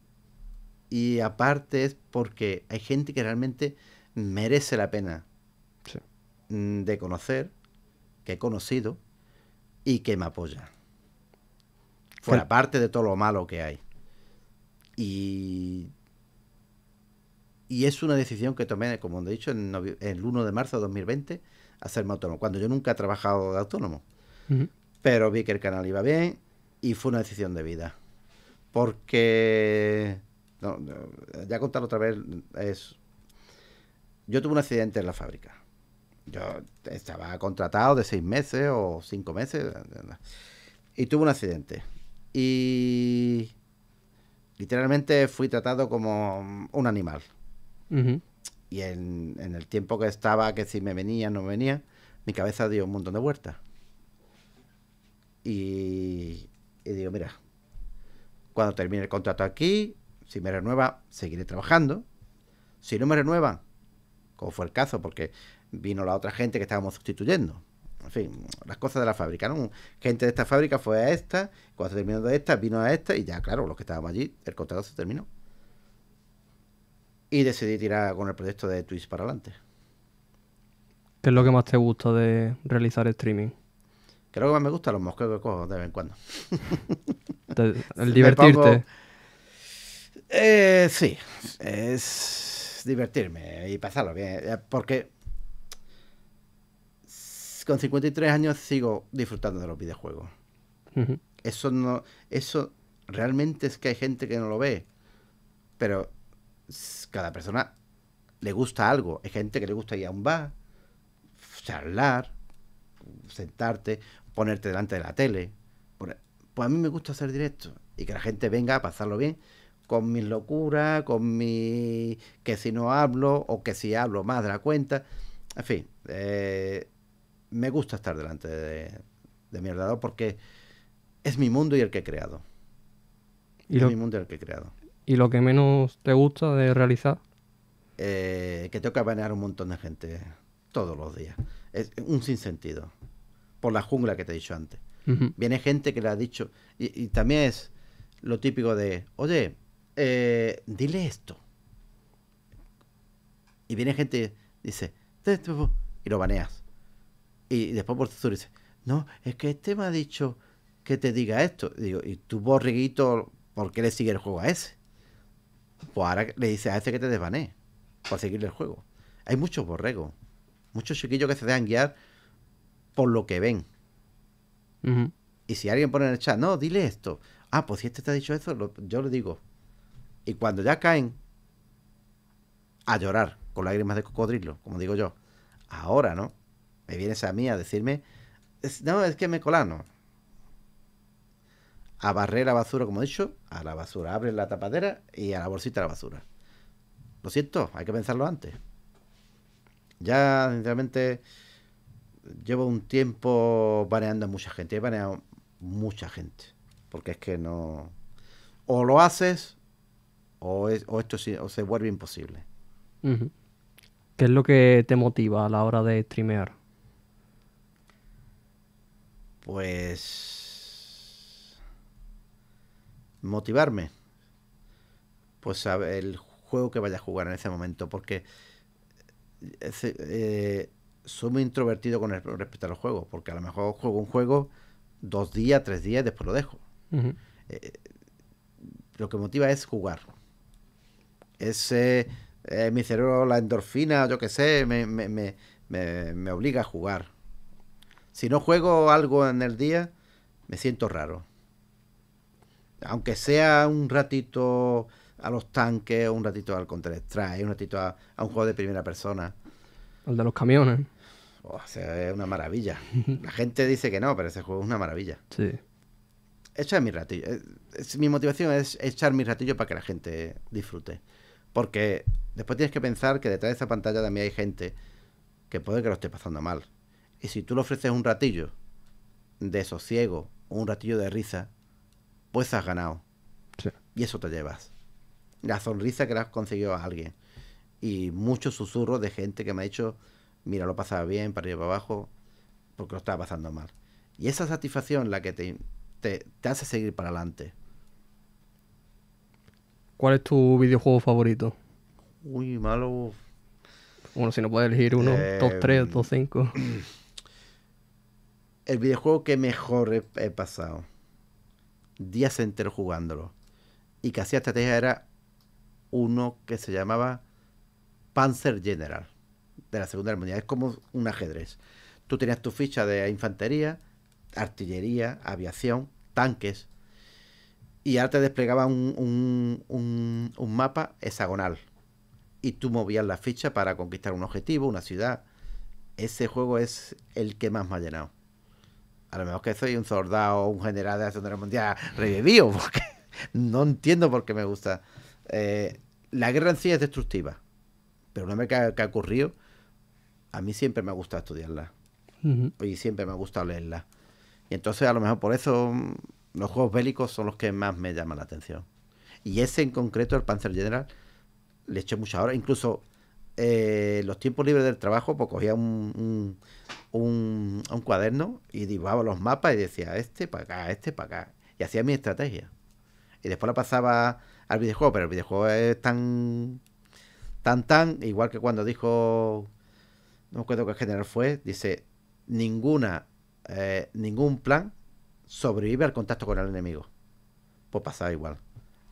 aparte es porque hay gente que realmente merece la pena de conocer, que he conocido y que me apoya fuera parte de todo lo malo que hay. Y, y es una decisión que tomé, como he dicho, en el 1 de marzo de 2020, hacerme autónomo, cuando yo nunca he trabajado de autónomo. Pero vi que el canal iba bien y fue una decisión de vida. Porque, ya contar otra vez, es... Yo tuve un accidente en la fábrica. Yo estaba contratado de seis meses o cinco meses y tuve un accidente y literalmente fui tratado como un animal. Y en, el tiempo que estaba, que si me venía, no me venía, mi cabeza dio un montón de vueltas. Y, y digo, mira, cuando termine el contrato aquí, si me renueva, seguiré trabajando. Si no me renuevan, como fue el caso, porque vino la otra gente que estábamos sustituyendo en fin, las cosas de la fábrica, ¿no? Gente de esta fábrica fue a esta, cuando terminó de esta, vino a esta y ya, claro, los que estábamos allí, el contrato se terminó. Y decidí tirar con el proyecto de Twitch para adelante. ¿Qué es lo que más te gusta de realizar streaming? Creo que más me gusta los mosquitos que cojo de vez en cuando. el divertirte. Eh, sí, es divertirme y pasarlo bien. Eh, porque con 53 años sigo disfrutando de los videojuegos. Eso no, eso realmente es que hay gente que no lo ve. Pero cada persona le gusta algo. Hay gente que le gusta ir a un bar, charlar, sentarte, ponerte delante de la tele. E, pues a mí me gusta hacer directo y que la gente venga a pasarlo bien con mis locura con mi que si no hablo o que si hablo más de la cuenta. En fin, eh, me gusta estar delante de, mi ordenador porque es mi mundo y el que he creado. Y es mi mundo y el que he creado. ¿Y lo que menos te gusta de realizar? Eh, que tengo que banear un montón de gente todos los días. Es un sinsentido. Por la jungla que te he dicho antes. Viene gente que le ha dicho. Y, también es lo típico de, oye, eh, dile esto. Y viene gente y dice, y lo baneas. Y después por dice, no, es que este me ha dicho que te diga esto. Digo, y tu borriguito, ¿por qué le sigue el juego a ese? Pues ahora le dice a ese que te desbané, por seguirle el juego. Hay muchos borregos, muchos chiquillos que se dejan guiar por lo que ven. Y si alguien pone en el chat, no, dile esto. Ah, pues si este te ha dicho eso, yo lo digo. Y cuando ya caen a llorar con lágrimas de cocodrilo, como digo yo, ahora, ¿no? me vienes a mí a decirme, no, es que me colano. A barrer la basura, como he dicho, a la basura. Abre la tapadera y a la bolsita la basura. Lo siento, hay que pensarlo antes. Ya, sinceramente, llevo un tiempo baneando a mucha gente. He baneado mucha gente. Porque es que no. O lo haces, o, es, esto o se vuelve imposible. ¿Qué es lo que te motiva a la hora de streamear? pues motivarme pues el juego que vaya a jugar en ese momento porque eh, eh, soy muy introvertido con respecto a los juegos porque a lo mejor juego un juego dos días tres días y después lo dejo eh, lo que motiva es jugar Ese mi cerebro la endorfina yo qué sé me, me, me, me obliga a jugar si no juego algo en el día, me siento raro. Aunque sea un ratito a los tanques, un ratito al Counter Strike, un ratito a, un juego de primera persona. Al de los camiones. Oh, o sea, es una maravilla. La gente dice que no, pero ese juego es una maravilla. Sí. Echar mi ratillo. Eh, mi motivación es echar mi ratillo para que la gente disfrute. Porque después tienes que pensar que detrás de esa pantalla también hay gente que puede que lo esté pasando mal. Y si tú le ofreces un ratillo de sosiego, un ratillo de risa, pues has ganado. Y eso te llevas. La sonrisa que le has conseguido a alguien. Y muchos susurros de gente que me ha dicho, mira, lo pasaba bien, para arriba para abajo, porque lo estaba pasando mal. Y esa satisfacción la que te, te, hace seguir para adelante. ¿Cuál es tu videojuego favorito? Uy, malo. Bueno, si no puedes elegir uno, eh, dos, tres, dos, cinco... el videojuego que mejor he, pasado. Días enteros jugándolo. Y que hacía estrategia era uno que se llamaba Panzer General de la Segunda Armonía. Es como un ajedrez. Tú tenías tu ficha de infantería, artillería, aviación, tanques. Y ahora te desplegaba un, un, un mapa hexagonal. Y tú movías la ficha para conquistar un objetivo, una ciudad. Ese juego es el que más me ha llenado a lo mejor que soy un soldado, un general de la Segunda Guerra Mundial revivido, porque no entiendo por qué me gusta. Eh, la guerra en sí es destructiva, pero una vez que, ha ocurrido, a mí siempre me gusta estudiarla y siempre me gusta leerla. Y entonces a lo mejor por eso mm, los juegos bélicos son los que más me llaman la atención. Y ese en concreto, el Panzer General, le eché muchas horas. Incluso eh, los tiempos libres del trabajo, pues cogía un, un, cuaderno y dibujaba los mapas y decía, este para acá, este para acá. Y hacía mi estrategia. Y después la pasaba al videojuego, pero el videojuego es tan, tan, tan, igual que cuando dijo, no me acuerdo qué general fue, dice, ninguna, eh, ningún plan sobrevive al contacto con el enemigo. Pues pasaba igual.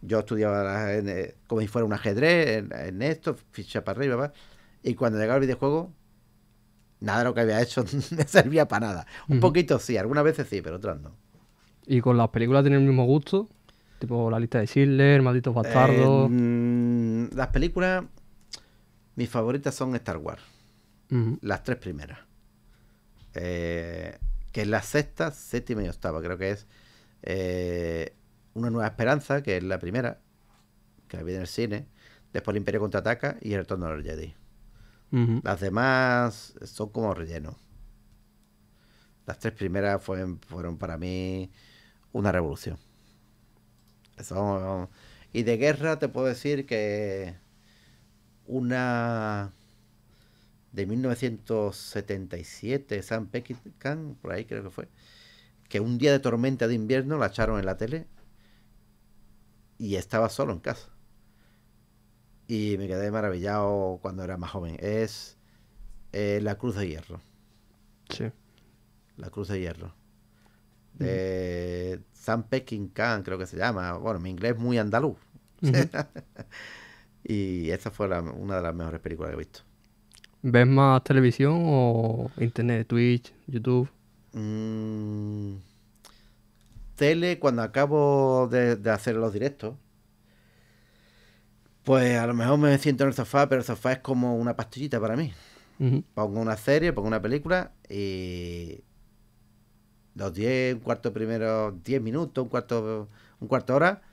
Yo estudiaba eh, como si fuera un ajedrez, en, esto, ficha para arriba, y cuando llegaba el videojuego, nada de lo que había hecho me servía para nada. Un poquito sí, algunas veces sí, pero otras no. ¿Y con las películas tienen el mismo gusto? Tipo la lista de Siddler, Malditos eh, Bastardos. Mm, las películas, mis favoritas son Star Wars. Las tres primeras. Eh, que es la sexta, séptima y octava, creo que es. Eh, una nueva esperanza, que es la primera, que la vi en el cine. Después el Imperio contraataca y el retorno de los Jedi. Las demás son como relleno. Las tres primeras fueron, fueron para mí una revolución. y de guerra te puedo decir que una de 1977, Sam Peckinpah, por ahí creo que fue, que un día de tormenta de invierno la echaron en la tele y estaba solo en casa. Y me quedé maravillado cuando era más joven. Es eh, La Cruz de Hierro. Sí. La Cruz de Hierro. De San Pekin Khan, creo que se llama. Bueno, mi inglés es muy andaluz. y esa fue una de las mejores películas que he visto. ¿Ves más televisión o internet, Twitch, YouTube? Mm, tele, cuando acabo de, hacer los directos, pues a lo mejor me siento en el sofá, pero el sofá es como una pastillita para mí. Pongo una serie, pongo una película y los 10, un cuarto primero, 10 minutos, un cuarto, un cuarto hora.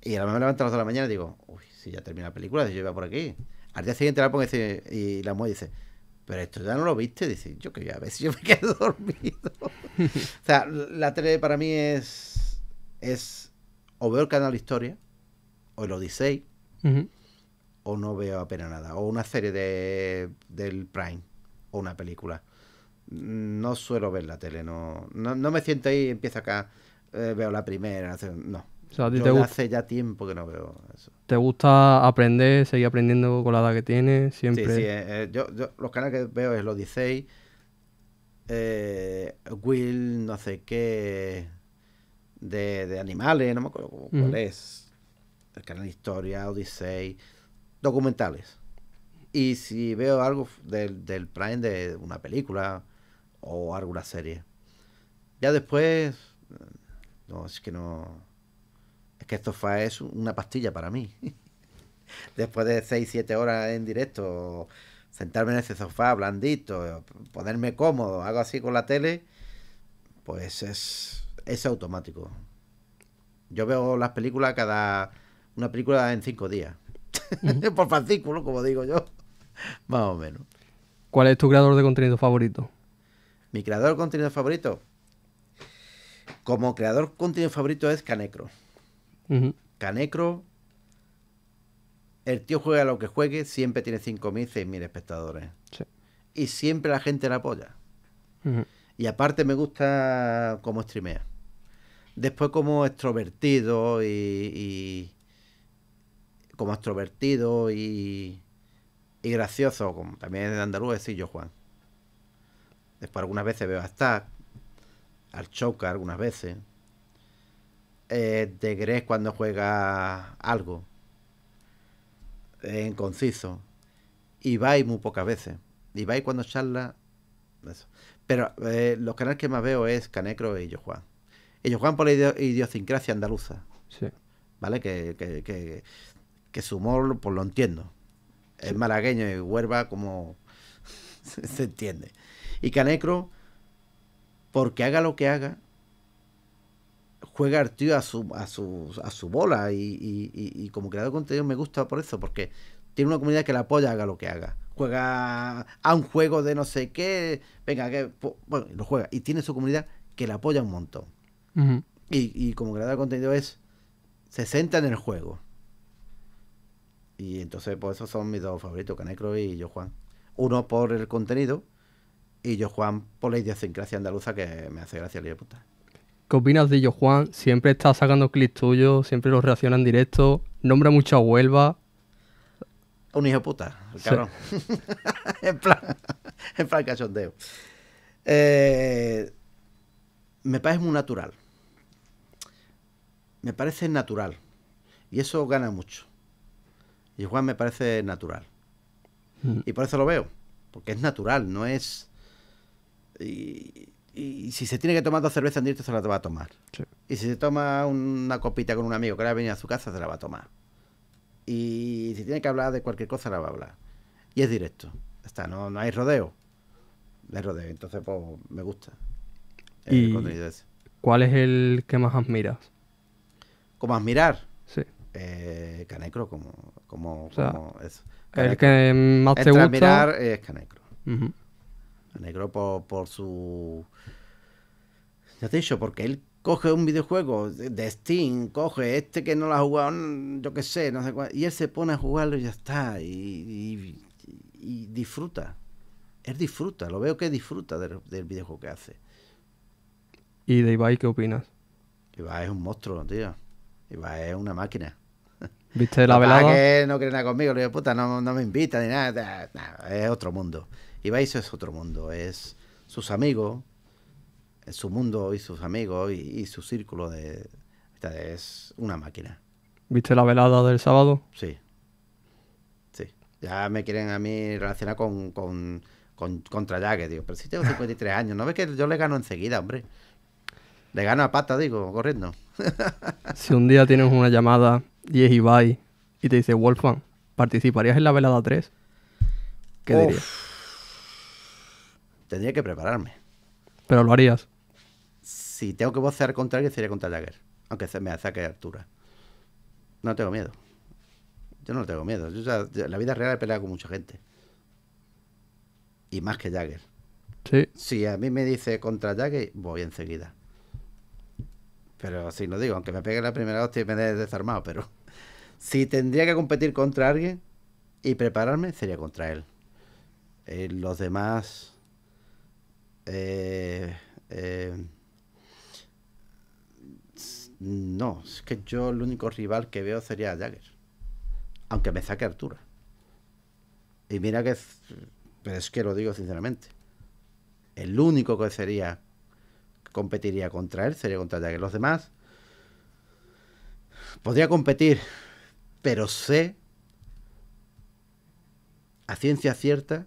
Y a lo mejor me levanto a las dos de la mañana y digo, uy, si ya termina la película, si yo iba por aquí. Al día siguiente la pongo y, y la mueve y dice, pero esto ya no lo viste, dice, yo que ya a ver si yo me quedo dormido. o sea, la tele para mí es, es o veo el canal Historia, o el Odyssey, o no veo apenas nada, o una serie de, del Prime, o una película. No suelo ver la tele, no, no, me siento ahí empiezo acá, eh, veo la primera, no. Hace ya tiempo que no veo eso. ¿Te gusta aprender, seguir aprendiendo con la edad que tienes? Siempre. Sí, sí. Eh, eh, yo, yo, los canales que veo es los 16, eh, Will, no sé qué, de, animales, no me acuerdo cuál es. El canal de Historia, Odyssey, documentales. Y si veo algo del, del Prime de una película o alguna serie. Ya después, no, es que no es que sofá es una pastilla para mí. Después de 6-7 horas en directo, sentarme en ese sofá blandito, ponerme cómodo, hago así con la tele, pues es, es automático. Yo veo las películas cada. Una película en 5 días. Por fascículo, como digo yo. Más o menos. ¿Cuál es tu creador de contenido favorito? Mi creador de contenido favorito. Como creador de contenido favorito es Canecro. Canecro. El tío juega lo que juegue, siempre tiene 5.000, 6.000 espectadores. Y siempre la gente la apoya. Y aparte me gusta cómo streamea. Después como extrovertido y, como extrovertido y, gracioso, como también de andaluz, sí, yo Juan. Después algunas veces veo a al Choca algunas veces eh, Grez cuando juega algo. Eh, en conciso. Y vais muy pocas veces. Y cuando charla. Pero eh, los canales que más veo es Canecro y Yo Juan. Ellos juan por la idiosincrasia andaluza. ¿Vale? Que, que, que, su humor, pues lo entiendo. Es malagueño y huerva como se entiende. Y Canecro, porque haga lo que haga, juega tío a su, a su, a su bola y, y, y, como creador de contenido me gusta por eso, porque tiene una comunidad que la apoya, haga lo que haga. Juega a un juego de no sé qué, venga, que, bueno, lo juega. Y tiene su comunidad que la apoya un montón. y, como creador de contenido es, se sienta en el juego. Y entonces, pues eso son mis dos favoritos, Canecro y yo Juan. Uno por el contenido y yo Juan por la idiosincrasia andaluza que me hace gracia el puta. ¿Qué opinas de Johan? Siempre está sacando clips tuyos, siempre los reacciona en directo, nombra mucha a Huelva. Un hijo de puta, el cabrón. en, plan, en plan cachondeo. Eh, me parece muy natural. Me parece natural. Y eso gana mucho. Y Juan me parece natural. Mm. Y por eso lo veo. Porque es natural, no es. Y y si se tiene que tomar dos cervezas en directo, se las va a tomar. Y si se toma una copita con un amigo que ahora venido a su casa, se la va a tomar. Y si tiene que hablar de cualquier cosa, la va a hablar. Y es directo. Está, no, no hay rodeo. No hay rodeo. Entonces, pues, me gusta. El ¿Y contenido ese. ¿Cuál es el que más admiras? ¿Cómo admirar? Sí. Eh, Canecro, como, como, o sea, como eso. El que más te gusta. Admirar es Canecro alegró por, por su... Ya te he dicho, porque él coge un videojuego de Steam, coge este que no lo ha jugado, yo qué sé, no sé y él se pone a jugarlo y ya está, y, disfruta. Él disfruta, lo veo que disfruta del, videojuego que hace. ¿Y de Ibai qué opinas? Ibai es un monstruo, tío. Ibai es una máquina. ¿Viste la velada? que no quiere nada conmigo, le digo, puta, no, no me invita ni nada, es otro mundo eso es otro mundo, es sus amigos, es su mundo y sus amigos y, su círculo de... es una máquina. ¿Viste la velada del sábado? Sí. Sí. Ya me quieren a mí relacionar con, con, con contra digo. Pero si tengo 53 años, ¿no ves que yo le gano enseguida, hombre? Le gano a pata, digo, corriendo. si un día tienes una llamada y es Ibai y te dice, Wolfman, ¿participarías en la velada 3? ¿Qué dirías? Tendría que prepararme. Pero lo harías. Si tengo que vocear contra alguien, sería contra Jagger. Aunque se me de altura. No tengo miedo. Yo no tengo miedo. Yo, la vida real he peleado con mucha gente. Y más que Jagger. Sí. Si a mí me dice contra Jagger, voy enseguida. Pero si lo digo, aunque me pegue la primera hostia y me dé desarmado, pero si tendría que competir contra alguien y prepararme, sería contra él. Eh, los demás eh, eh, no, es que yo el único rival que veo sería Jagger. Aunque me saque Artura. Y mira que Pero es que lo digo sinceramente. El único que sería que competiría contra él sería contra Jagger. Los demás podría competir, pero sé a ciencia cierta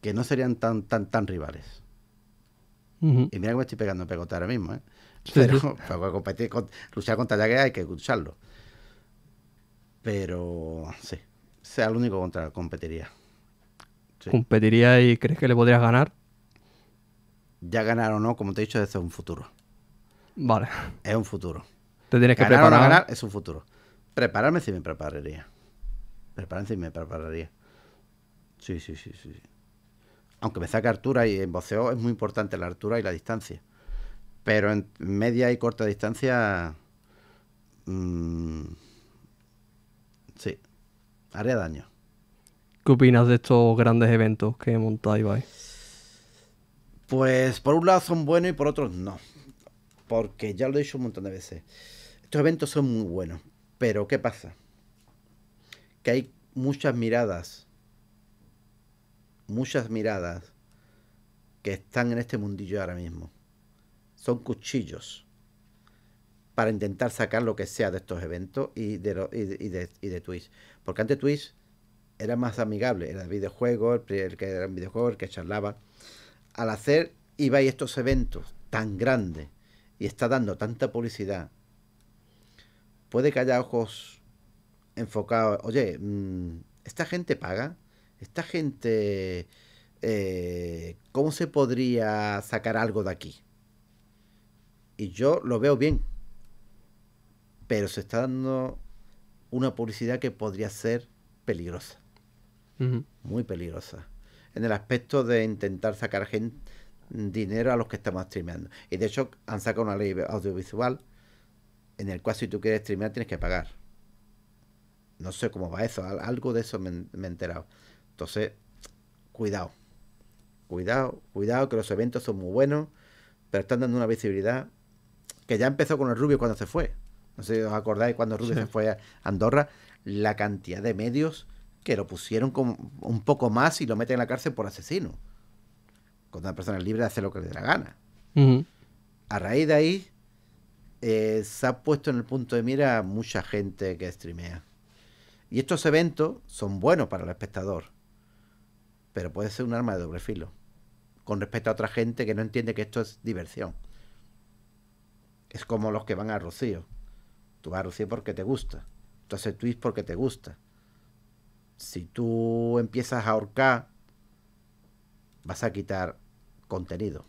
que, no serían tan, tan, tan rivales. Y mira que me estoy pegando pegote ahora mismo, ¿eh? competir, luchar contra la hay que escucharlo, Pero sí, sea el único contra competiría. ¿Competiría y crees que le podrías ganar? Ya ganar o no, como te he dicho, es un futuro. Vale. Es un futuro. Te tienes que ganar preparar. O no ganar es un futuro. Prepararme sí me prepararía. Prepárense y me prepararía. Sí, sí, sí, sí. Aunque me saque altura y en voceo es muy importante la altura y la distancia. Pero en media y corta distancia. Mm, sí, haría daño. ¿Qué opinas de estos grandes eventos que montáis? Ibai? Pues por un lado son buenos y por otro no. Porque ya lo he dicho un montón de veces. Estos eventos son muy buenos. Pero ¿qué pasa? que hay muchas miradas, muchas miradas que están en este mundillo ahora mismo. Son cuchillos para intentar sacar lo que sea de estos eventos y de, los y de, y Twitch. Porque antes Twitch era más amigable, era el videojuego, el, que era videojuegos, videojuego, el que charlaba. Al hacer iba y estos eventos tan grandes y está dando tanta publicidad, puede que haya ojos enfocado, oye, mm, esta gente paga, esta gente, eh, ¿cómo se podría sacar algo de aquí? Y yo lo veo bien, pero se está dando una publicidad que podría ser peligrosa, muy peligrosa, en el aspecto de intentar sacar dinero a los que estamos streameando. Y de hecho han sacado una ley audiovisual en el cual si tú quieres streamear tienes que pagar no sé cómo va eso, algo de eso me, he enterado. Entonces, cuidado, cuidado, cuidado, que los eventos son muy buenos, pero están dando una visibilidad que ya empezó con el Rubio cuando se fue. No sé si os acordáis cuando Rubio se fue a Andorra, la cantidad de medios que lo pusieron con un poco más y lo meten en la cárcel por asesino. Cuando una persona es libre de hacer lo que le dé la gana. A raíz de ahí, eh, se ha puesto en el punto de mira mucha gente que streamea. Y estos eventos son buenos para el espectador, pero puede ser un arma de doble filo con respecto a otra gente que no entiende que esto es diversión. Es como los que van a Rocío. Tú vas a Rocío porque te gusta. Tú haces tweets porque te gusta. Si tú empiezas a ahorcar, vas a quitar contenido.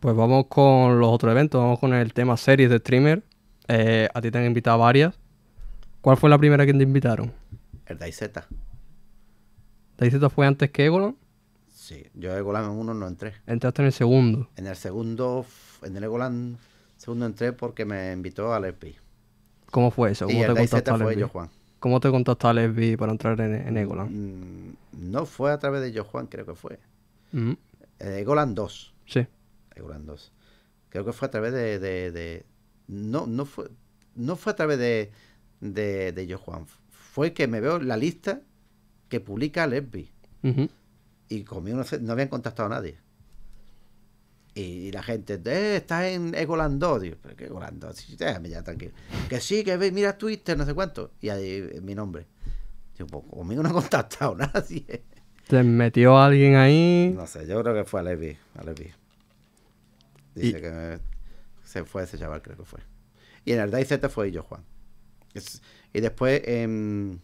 Pues vamos con los otros eventos, vamos con el tema series de streamer. Eh, a ti te han invitado varias. ¿Cuál fue la primera que te invitaron? El Daiseta. ¿Daizeta fue antes que Egolan? Sí, yo Egolan en uno no entré. ¿Entraste en el segundo? En el segundo, en el Egolan segundo entré porque me invitó a Lesbi. ¿Cómo fue eso? ¿Cómo y te contactó fue yo, Juan. ¿Cómo te contactó a Lesbi para entrar en, Egoland? Mm, no fue a través de yo, Juan, creo que fue. Mm 2. Eh, sí. Egolan 2. Creo que fue a través de, de... no, no fue, no fue a través de, de, de Yo Juan fue que me veo la lista que publica Lesbi. Y conmigo no, habían contactado a nadie. Y, la gente, eh, está estás en Egolando. Digo, pero qué Egolando, déjame ya tranquilo. Que sí, que mira Twitter, no sé cuánto. Y ahí eh, mi nombre. Digo, pues conmigo no ha contactado nadie. se metió alguien ahí? No sé, yo creo que fue a Lesbi. Dice que se fue ese chaval, creo que fue. Y en el DayZ fue yo, Juan y después, em,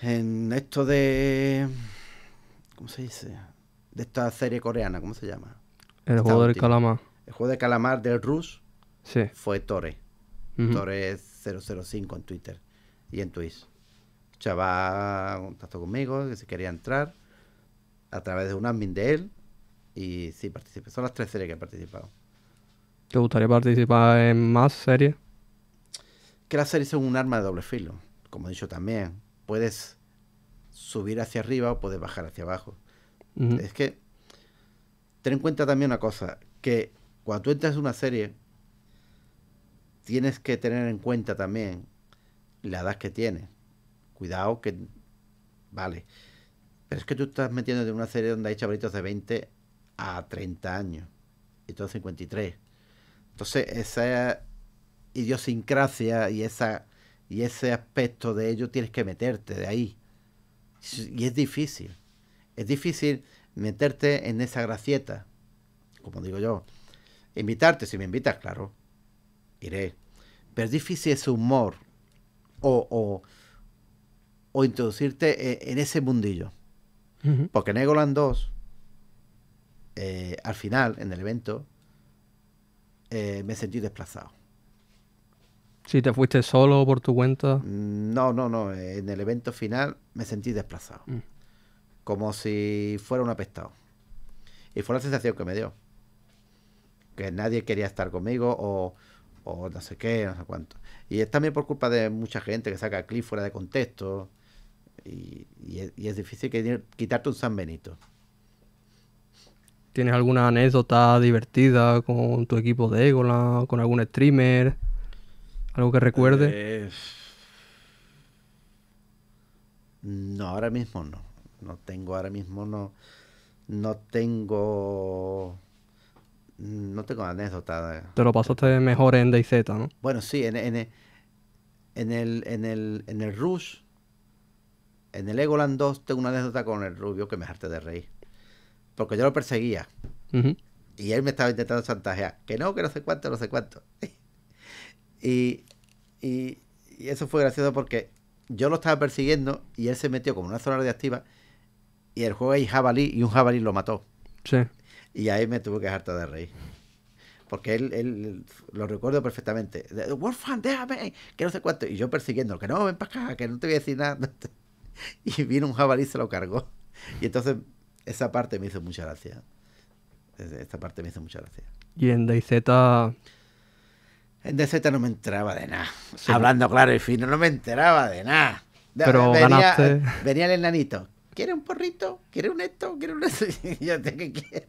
en, esto de. ¿Cómo se dice? De esta serie coreana, ¿cómo se llama? El juego del calamar. El juego de calamar del Rus sí. fue Tore. Tore005 en Twitter y en Twitch. Chaval contacto conmigo, que si quería entrar a través de un admin de él. Y sí, participé. Son las tres series que he participado. ¿Te gustaría participar en más series? que la series es un arma de doble filo, como he dicho también. Puedes subir hacia arriba o puedes bajar hacia abajo. Es que ten en cuenta también una cosa, que cuando tú entras en una serie, tienes que tener en cuenta también la edad que tienes. Cuidado que... Vale. Pero es que tú estás metiendo en una serie donde hay chavalitos de 20 a 30 años. Y todo 53. Entonces, esa idiosincrasia y, esa, y ese aspecto de ello tienes que meterte de ahí. Y es difícil. Es difícil meterte en esa gracieta, como digo yo. Invitarte, si me invitas, claro, iré. Pero es difícil ese humor o, o, introducirte e, en ese mundillo. Porque en Egoland 2, eh, al final, en el evento, eh, me sentí desplazado. Si te fuiste solo por tu cuenta. No, no, no. En el evento final me sentí desplazado. Mm. Como si fuera un apestado. Y fue la sensación que me dio. Que nadie quería estar conmigo o, no sé qué, no sé cuánto. Y es también por culpa de mucha gente que saca clips fuera de contexto. Y, es, difícil quitarte un San Benito. ¿Tienes alguna anécdota divertida con tu equipo de Egola, con algún streamer? ¿Algo que recuerde? Eh, no, ahora mismo no. No tengo, ahora mismo no. No tengo. No tengo anécdota. Te lo pasaste mejor en DayZ, ¿no? Bueno, sí, en, en, el, en, el, en el Rush, en el Egoland 2, tengo una anécdota con el rubio que me harté de reír. Porque yo lo perseguía. Y él me estaba intentando chantajear. Que no, que no sé cuánto, no sé cuánto. Y, eso fue gracioso porque yo lo estaba persiguiendo y él se metió como una zona radioactiva y el juego hay jabalí y un jabalí lo mató. Sí. Y ahí me tuve que todo de reír. Porque él, lo recuerdo perfectamente. Wolfgang, déjame, que no sé cuánto. Y yo persiguiendo, que no, ven para acá, que no te voy a decir nada. Y vino un jabalí y se lo cargó. Y entonces esa parte me hizo mucha gracia. Esta parte me hizo mucha gracia. Y en DayZ en DZ no me enteraba de nada. Hablando claro y fino, no me enteraba de nada. Pero venía, ganaste. venía el enanito. ¿Quiere un porrito? ¿Quiere un esto? ¿Quiere un esto? Y yo, ¿qué quiere?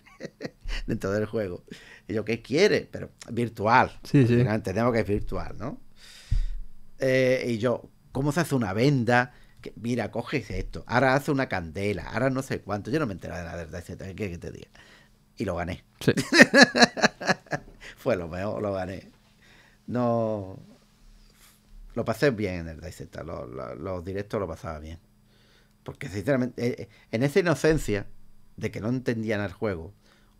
Dentro del juego. Y yo, ¿qué quiere? Pero virtual. Sí, sí. Entendemos que es virtual, ¿no? Eh, y yo, ¿cómo se hace una venda? mira, coges esto. Ahora hace una candela. Ahora no sé cuánto. Yo no me enteraba de nada de DZ, ¿Qué te diga? Y lo gané. Fue lo mejor, lo gané no lo pasé bien en el Dice lo, los directos lo pasaba bien. Porque sinceramente, eh, eh, en esa inocencia de que no entendían el juego,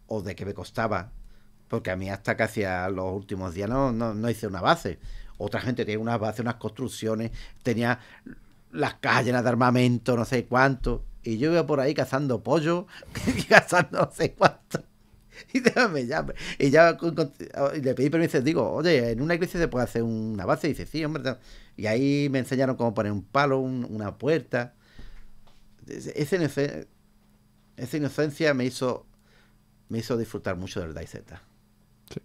o de que me costaba, porque a mí hasta casi hacía los últimos días no, hice una base. Otra gente tenía unas bases, unas construcciones, tenía las cajas llenas de armamento, no sé cuánto. Y yo iba por ahí cazando pollo y cazando no sé cuánto. Y déjame ya. Y ya ah, le pedí permiso. Digo, oye, en una iglesia se puede hacer una base. Y dice, sí, hombre. Y ahí me enseñaron cómo poner un palo, una puerta. Esa inocencia, esa inocencia me hizo me hizo disfrutar mucho del Z. Sí.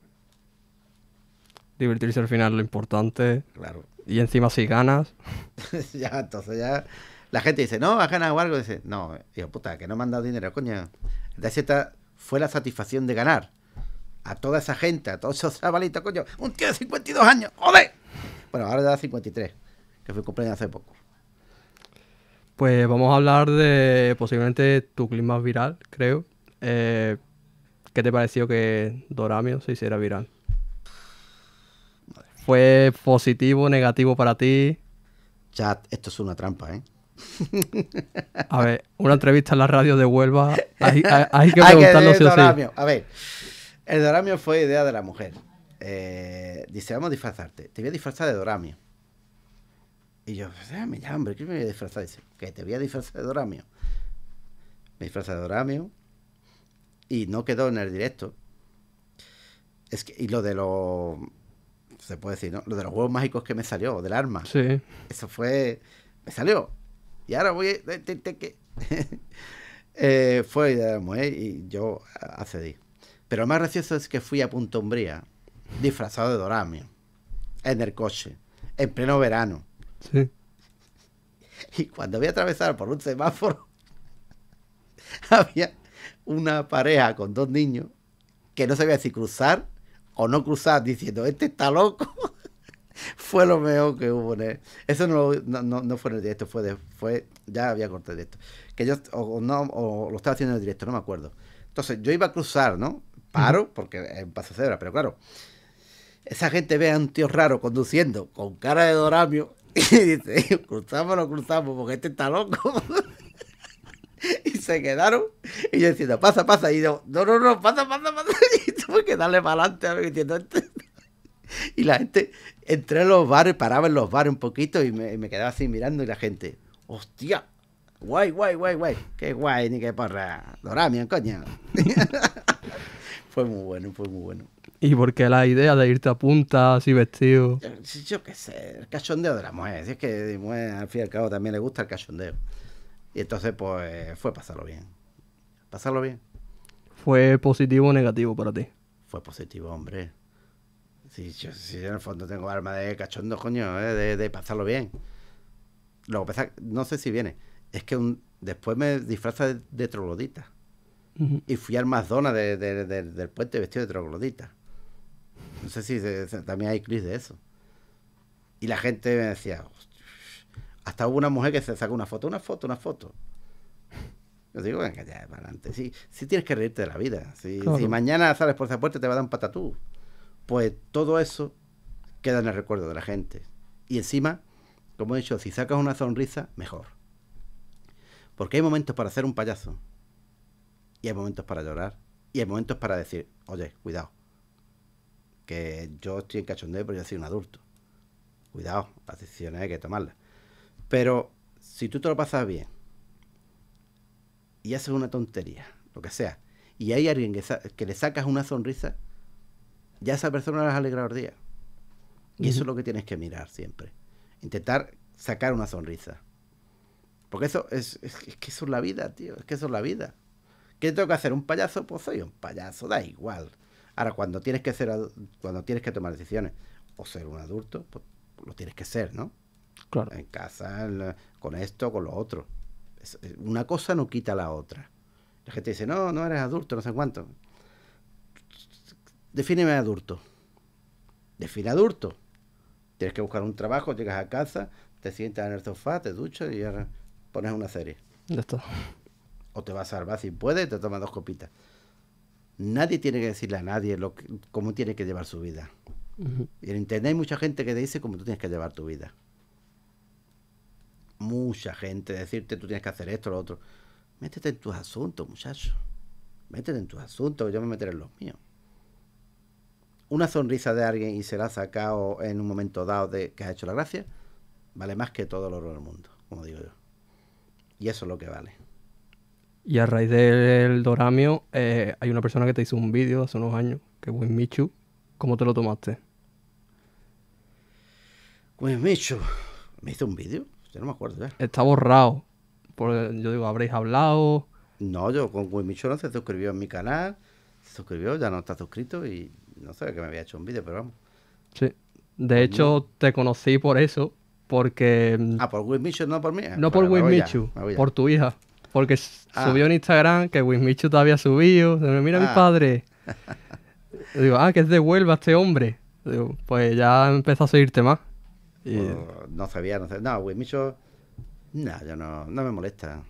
Divertirse al final lo importante. Claro. Y encima si ganas. ya, entonces ya. La gente dice, no, has ganado algo. Dice, no, digo, puta, que no me han dado dinero, coño. El fue la satisfacción de ganar. A toda esa gente, a todos esos chavalitos, coño, un tío de 52 años, ¡joder! Bueno, ahora da 53, que fue cumpleaños hace poco. Pues vamos a hablar de posiblemente tu clima viral, creo. Eh, ¿Qué te pareció que Doramio se hiciera viral? ¿Fue positivo, negativo para ti? Chat, esto es una trampa, ¿eh? A ver, una entrevista en la radio de Huelva, hay, que preguntarlo A ver, el doramio fue idea de la mujer. Eh, dice, vamos a disfrazarte. Te voy a disfrazar de doramio. Y yo, mira, hombre, ¿qué me voy a disfrazar? Dice, que te voy a disfrazar de doramio. Me disfrazé de doramio y no quedó en el directo. Es que, y lo de los. Se puede decir, ¿no? Lo de los huevos mágicos que me salió, del arma. Sí. Eso fue. Me salió. Y ahora voy a... Eh, fue y yo accedí. Pero lo más gracioso es que fui a Punta Umbría, disfrazado de Dorame en el coche, en pleno verano. Sí. Y cuando voy a atravesar por un semáforo, había una pareja con dos niños que no sabía si cruzar o no cruzar, diciendo, este está loco fue lo mejor que hubo. Eso no, no, fue en el directo, fue, fue ya había cortado el directo. Que yo, o, no, lo estaba haciendo en el directo, no me acuerdo. Entonces, yo iba a cruzar, ¿no? Paro, porque en eh, paso cebra, pero claro, esa gente ve a un tío raro conduciendo con cara de doramio y dice, cruzamos o no cruzamos, porque este está loco. y se quedaron. Y yo diciendo, pasa, pasa. Y yo, no, no, no, pasa, pasa, pasa. Y tuve que darle para adelante a diciendo, este y la gente entré en los bares, paraba en los bares un poquito y me, quedaba así mirando y la gente, hostia, guay, guay, guay, guay, qué guay, ni qué porra, Doramian, coño. fue muy bueno, fue muy bueno. ¿Y por qué la idea de irte a punta así vestido? Eh, yo, qué sé, el cachondeo de la mujer. Si es que al fin y al cabo también le gusta el cachondeo. Y entonces, pues, fue pasarlo bien. Pasarlo bien. ¿Fue positivo o negativo para ti? Fue positivo, hombre. Si yo, en el fondo tengo arma de cachondo, coño, eh, de, pasarlo bien. Lo que no sé si viene, es que un, después me disfraza de, troglodita. Y fui al Mazdona de, del puente vestido de troglodita. No sé si también hay clips de eso. Y la gente me decía, hasta hubo una mujer que se sacó una foto, una foto, una foto. Yo digo, venga, ya, para adelante. Sí, tienes que reírte de la vida. Si, mañana sales por esa puerta, te va a dar un patatú. Pues todo eso queda en el recuerdo de la gente. Y encima, como he dicho, si sacas una sonrisa, mejor. Porque hay momentos para hacer un payaso. Y hay momentos para llorar. Y hay momentos para decir, oye, cuidado. Que yo estoy en cachondeo, pero yo soy un adulto. Cuidado, las decisiones hay que tomarlas. Pero si tú te lo pasas bien y haces una tontería, lo que sea, y hay alguien que, que le sacas una sonrisa, ya esa persona la has el día. Y eso es lo que tienes que mirar siempre. Intentar sacar una sonrisa. Porque eso es, es, que eso es la vida, tío. Es que eso es la vida. ¿Qué tengo que hacer? ¿Un payaso? Pues soy un payaso, da igual. Ahora, cuando tienes que ser cuando tienes que tomar decisiones o ser un adulto, pues lo tienes que ser, ¿no? Claro. En casa, con esto, con lo otro. una cosa no quita la otra. La gente dice, no, no eres adulto, no sé cuánto. Defíneme adulto. Define adulto. Tienes que buscar un trabajo, llegas a casa, te sientas en el sofá, te duchas y pones una serie. Ya está. O te vas a salvar si puedes te tomas dos copitas. Nadie tiene que decirle a nadie cómo tiene que llevar su vida. Y en internet hay mucha gente que te dice cómo tú tienes que llevar tu vida. Mucha gente decirte tú tienes que hacer esto, lo otro. Métete en tus asuntos, muchacho. Métete en tus asuntos, yo me meteré en los míos una sonrisa de alguien y se sacado en un momento dado de que has hecho la gracia, vale más que todo el oro del mundo, como digo yo. Y eso es lo que vale. Y a raíz del Doramio, eh, hay una persona que te hizo un vídeo hace unos años, que es Michu. ¿Cómo te lo tomaste? Michu, ¿me hizo un vídeo? Yo no me acuerdo. Está borrado. Por, yo digo, ¿habréis hablado? No, yo con Michu no se suscribió a mi canal, se suscribió, ya no está suscrito y no sé, que me había hecho un vídeo, pero vamos. Sí. De hecho, te conocí por eso, porque... Mm, ah, por Wismichu, no por mí. Ah, no por Wismichu, por tu hija. Porque ah. subió en Instagram que Wismichu te había subido. Mira mi ah. padre. digo, ah, que es de este hombre. Digo, pues ya empezó a seguirte más. Pues, no sabía, no sabía. No, Wismichu... No, yo no, no me molesta.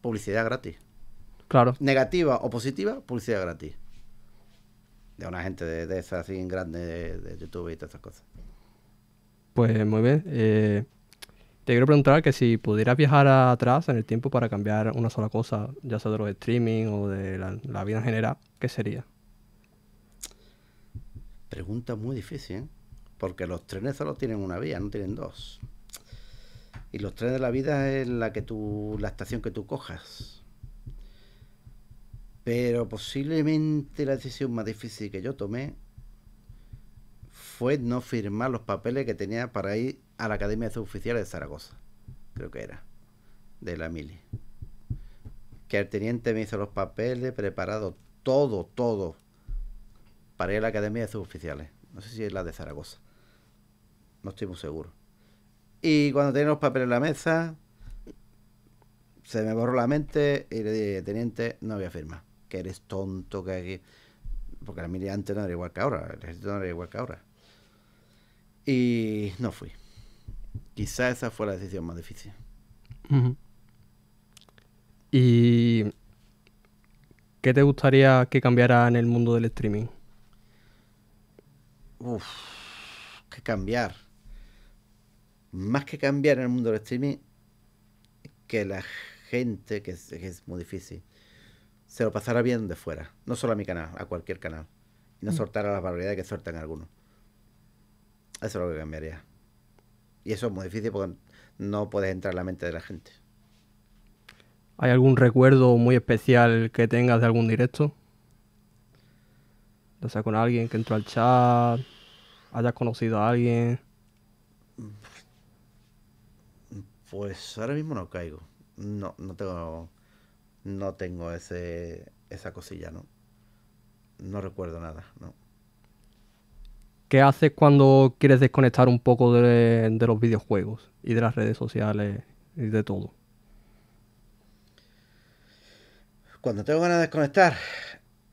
Publicidad gratis. Claro. Negativa o positiva, publicidad gratis de una gente de, esa esas así en grande de, YouTube y todas esas cosas. Pues muy bien. Eh, te quiero preguntar que si pudieras viajar atrás en el tiempo para cambiar una sola cosa, ya sea de los streaming o de la, vida en general, ¿qué sería? Pregunta muy difícil, ¿eh? porque los trenes solo tienen una vía, no tienen dos. Y los trenes de la vida es la que tú, la estación que tú cojas. Pero posiblemente la decisión más difícil que yo tomé fue no firmar los papeles que tenía para ir a la Academia de Oficiales de Zaragoza. Creo que era. De la Mili. Que el teniente me hizo los papeles, preparado todo, todo. Para ir a la Academia de Suboficiales. No sé si es la de Zaragoza. No estoy muy seguro. Y cuando tenía los papeles en la mesa, se me borró la mente y le dije, teniente, no voy a firmar que eres tonto, que... Porque la media antes no era igual que ahora, el ejército no era igual que ahora. Y no fui. Quizá esa fue la decisión más difícil. ¿Y qué te gustaría que cambiara en el mundo del streaming? Uf, que cambiar. Más que cambiar en el mundo del streaming, que la gente, que es, que es muy difícil, se lo pasará bien de fuera. No solo a mi canal, a cualquier canal. Y no mm. soltara las barbaridades que sueltan algunos. Eso es lo que cambiaría. Y eso es muy difícil porque no puedes entrar en la mente de la gente. ¿Hay algún recuerdo muy especial que tengas de algún directo? O sea, con alguien que entró al chat, hayas conocido a alguien. Pues ahora mismo no caigo. No, no tengo no tengo ese, esa cosilla, ¿no? No recuerdo nada, ¿no? ¿Qué haces cuando quieres desconectar un poco de, de los videojuegos y de las redes sociales y de todo? Cuando tengo ganas de desconectar,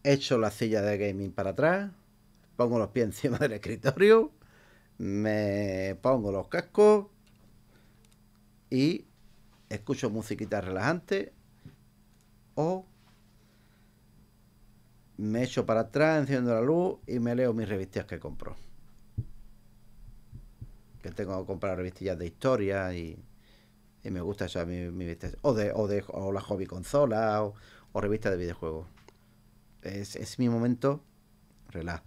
echo la silla de gaming para atrás, pongo los pies encima del escritorio, me pongo los cascos y escucho musiquita relajante o me echo para atrás, enciendo la luz y me leo mis revistas que compro. Que tengo que comprar revistillas de historia y, me gusta eso O, de, la hobby consola o, revistas de videojuegos. Es, mi momento relax.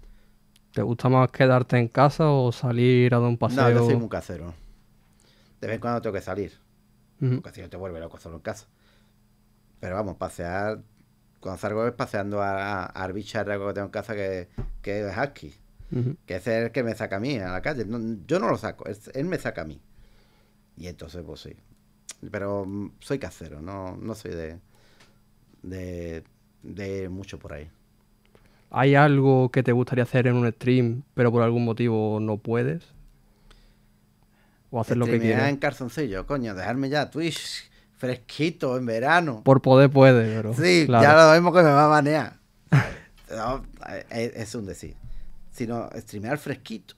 ¿Te gusta más quedarte en casa o salir a dar un paseo? No, yo soy un casero. De vez en cuando tengo que salir. Porque si no te vuelve loco solo en casa. Pero vamos, pasear. salgo es paseando a, a, algo que tengo en casa que, es Husky. Que es el que me saca a mí a la calle. yo no lo saco, él me saca a mí. Y entonces, pues sí. Pero mm, soy casero, no, no soy de, de, mucho por ahí. ¿Hay algo que te gustaría hacer en un stream, pero por algún motivo no puedes? O hacer lo que quieras. en calzoncillo, coño, dejarme ya Twitch fresquito en verano. Por poder puede, pero. Sí, ya lo mismo que me va a banear. Eh, eh, es, un decir. Sino streamear fresquito.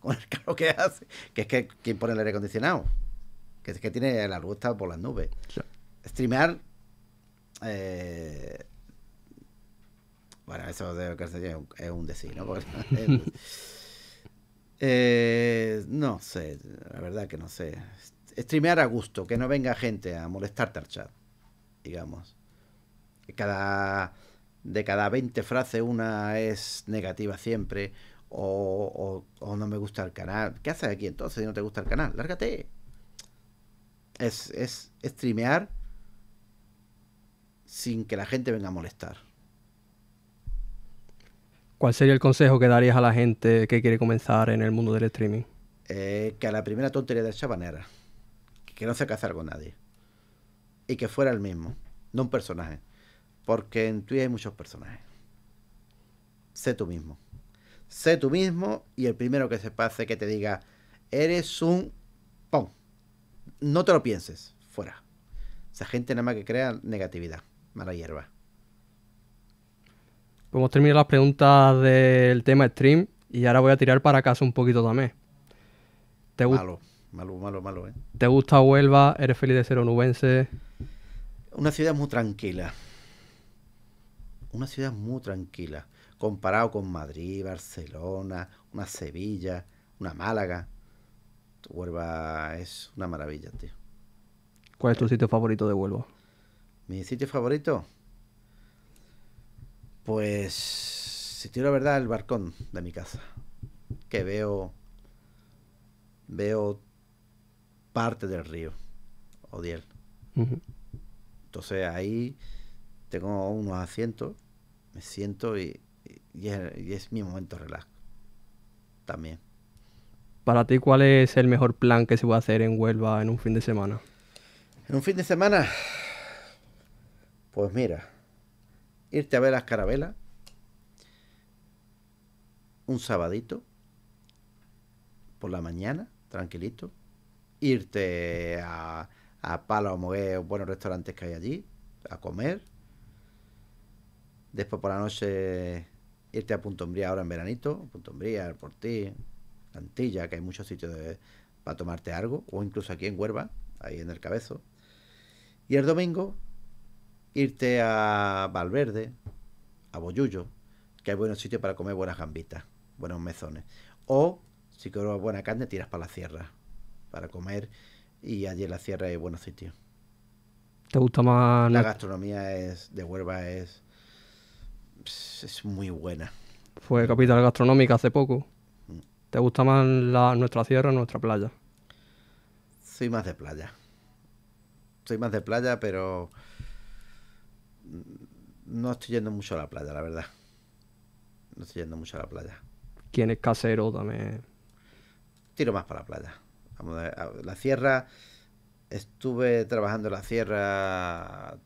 Con el carro que hace. Que es que quien pone el aire acondicionado. Que es que tiene la luz por las nubes. Streamear. Eh, bueno, eso de es un decir, ¿no? no sé, la verdad que no sé streamear a gusto, que no venga gente a molestarte al chat, digamos. Cada, de cada 20 frases una es negativa siempre, o, no me gusta el canal. ¿Qué haces aquí entonces si no te gusta el canal? Lárgate. Es, es streamear sin que la gente venga a molestar. ¿Cuál sería el consejo que darías a la gente que quiere comenzar en el mundo del streaming? Eh, que a la primera tontería de chavanera que no se casara con nadie. Y que fuera el mismo, no un personaje. Porque en Twitter hay muchos personajes. Sé tú mismo. Sé tú mismo y el primero que se pase que te diga, eres un pon. No te lo pienses, fuera. Esa gente nada más que crea negatividad, mala hierba. Podemos pues terminar las preguntas del tema stream y ahora voy a tirar para casa un poquito también. ¿Te, gusta. Malo, malo, malo, ¿eh? ¿Te gusta Huelva? ¿Eres feliz de ser onubense? Una ciudad muy tranquila. Una ciudad muy tranquila. Comparado con Madrid, Barcelona, una Sevilla, una Málaga. Huelva es una maravilla, tío. ¿Cuál es tu sitio favorito de Huelva? ¿Mi sitio favorito? Pues, si te la verdad, el balcón de mi casa. Que veo. Veo parte del río Odiel. Entonces ahí tengo unos asientos, me siento y, es, mi momento relax. También. Para ti, ¿cuál es el mejor plan que se puede hacer en Huelva en un fin de semana? En un fin de semana, pues mira, irte a ver las carabelas un sabadito por la mañana, tranquilito, irte a, a Palo, Mogué buenos restaurantes que hay allí a comer. Después por la noche irte a Punto Umbría ahora en veranito, Punto Umbría, El Portí, Antilla, que hay muchos sitios para tomarte algo, o incluso aquí en Huerva, ahí en el cabezo. Y el domingo irte a Valverde, a Boyullo, que hay buenos sitios para comer buenas gambitas, buenos mezones. O si quieres buena carne, tiras para la sierra para comer y allí en la sierra hay buenos sitios. ¿Te gusta más? La gastronomía es de Huelva es, es muy buena. Fue capital gastronómica hace poco. Mm. ¿Te gusta más la, nuestra sierra o nuestra playa? Soy más de playa. Soy más de playa, pero no estoy yendo mucho a la playa, la verdad. No estoy yendo mucho a la playa. ¿Quién es casero también? Tiro más para la playa la sierra, estuve trabajando en la sierra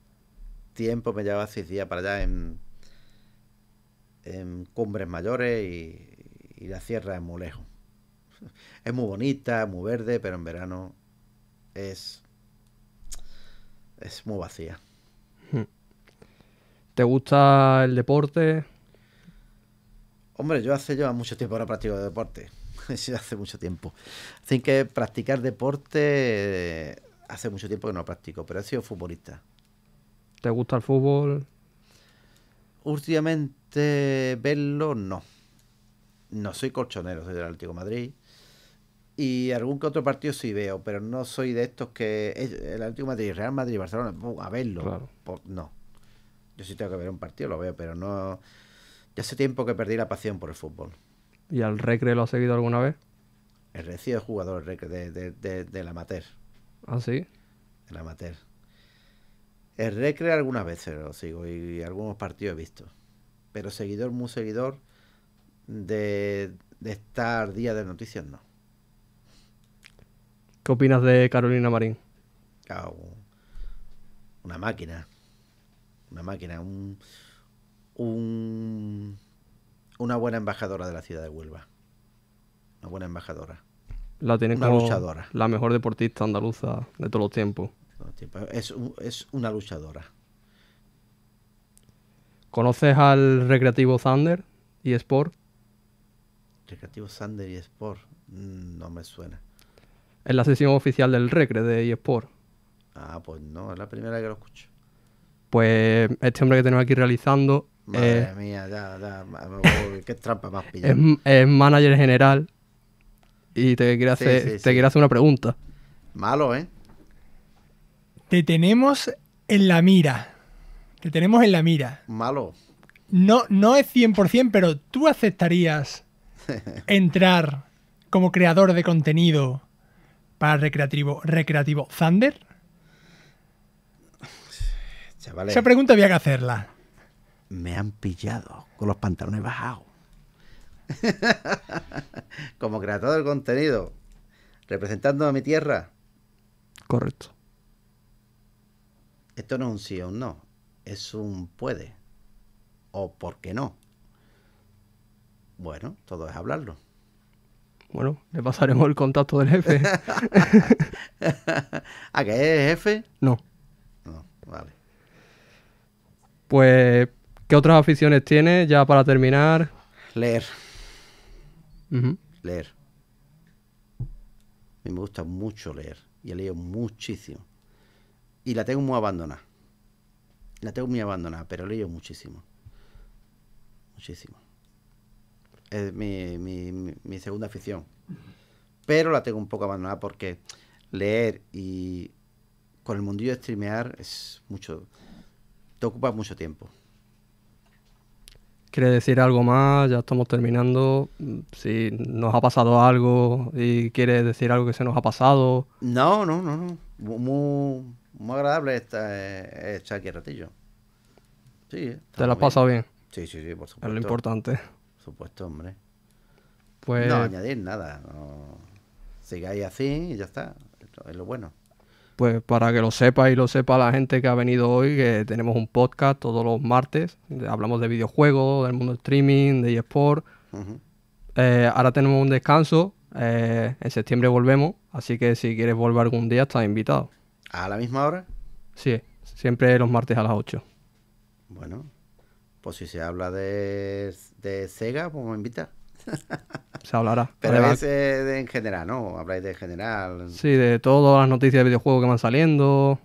tiempo, me llevaba seis días para allá en, en cumbres mayores y, la sierra es muy lejos. Es muy bonita, muy verde, pero en verano es, es muy vacía. ¿Te gusta el deporte? Hombre, yo hace ya mucho tiempo no practico de deporte. hace mucho tiempo. Así que practicar deporte hace mucho tiempo que no practico, pero he sido futbolista. ¿Te gusta el fútbol? Últimamente verlo no. No soy colchonero, soy del Atlético Madrid. Y algún que otro partido sí veo, pero no soy de estos que. El Atlético Madrid, Real Madrid, Barcelona, a verlo. no. Yo sí tengo que ver un partido, lo veo, pero no. Ya hace tiempo que perdí la pasión por el fútbol. ¿Y al Recre lo ha seguido alguna vez? El Recio es jugador del amateur. ¿Ah, sí? Del amateur. El Recre algunas veces lo sigo y, algunos partidos he visto. Pero seguidor, muy seguidor de, estar día de noticias, no. ¿Qué opinas de Carolina Marín? una máquina. Una máquina, un, un una buena embajadora de la ciudad de Huelva. Una buena embajadora. La tiene como la mejor deportista andaluza de todos los tiempos. Es, una luchadora. ¿Conoces al Recreativo Thunder y Sport? Recreativo Thunder y Sport. Mm, no me suena. Es la sesión oficial del Recre de Sport. Ah, pues no, es la primera que lo escucho. Pues este hombre que tenemos aquí realizando Madre eh, mía, ya, qué trampa más pillada. Es, manager general y te quiere hacer, una pregunta. Malo, ¿eh? Te tenemos en la mira. Te tenemos en la mira. Malo. No, no es 100%, pero tú aceptarías entrar como creador de contenido para recreativo, recreativo Thunder. Esa pregunta había que hacerla me han pillado con los pantalones bajados. Como creador del contenido, representando a mi tierra. Correcto. Esto no es un sí o un no, es un puede. O por qué no. Bueno, todo es hablarlo. Bueno, le pasaremos el contacto del jefe. ¿A qué es jefe? No. No, vale. Pues ¿Qué otras aficiones tiene ya para terminar? Leer. Leer. A mí me gusta mucho leer. Y he leído muchísimo. Y la tengo muy abandonada. La tengo muy abandonada, pero he leído muchísimo. Muchísimo. Es mi, mi, mi segunda afición. Pero la tengo un poco abandonada porque leer y con el mundillo de streamear es mucho. Te ocupa mucho tiempo quiere decir algo más, ya estamos terminando. Si nos ha pasado algo y quiere decir algo que se nos ha pasado. No, no, no, no. Muy, muy agradable está, esta eh, aquí ratillo. Sí, ¿Te la has bien? Sí, sí, sí, por supuesto. Es lo importante. Por supuesto, hombre. Pues... No añadir nada. No... Sigáis así y ya está. Es lo bueno pues para que lo sepa y lo sepa la gente que ha venido hoy, que tenemos un podcast todos los martes, hablamos de videojuegos, del mundo de streaming, de eSport. Eh, ahora tenemos un descanso, eh, en septiembre volvemos, así que si quieres volver algún día estás invitado. ¿A la misma hora? Sí, siempre los martes a las 8. Bueno, pues si se habla de, de Sega, pues me invitas Se hablará. Pero eh, en general, ¿no? Habláis de general. Sí, de todas las noticias de videojuegos que van saliendo.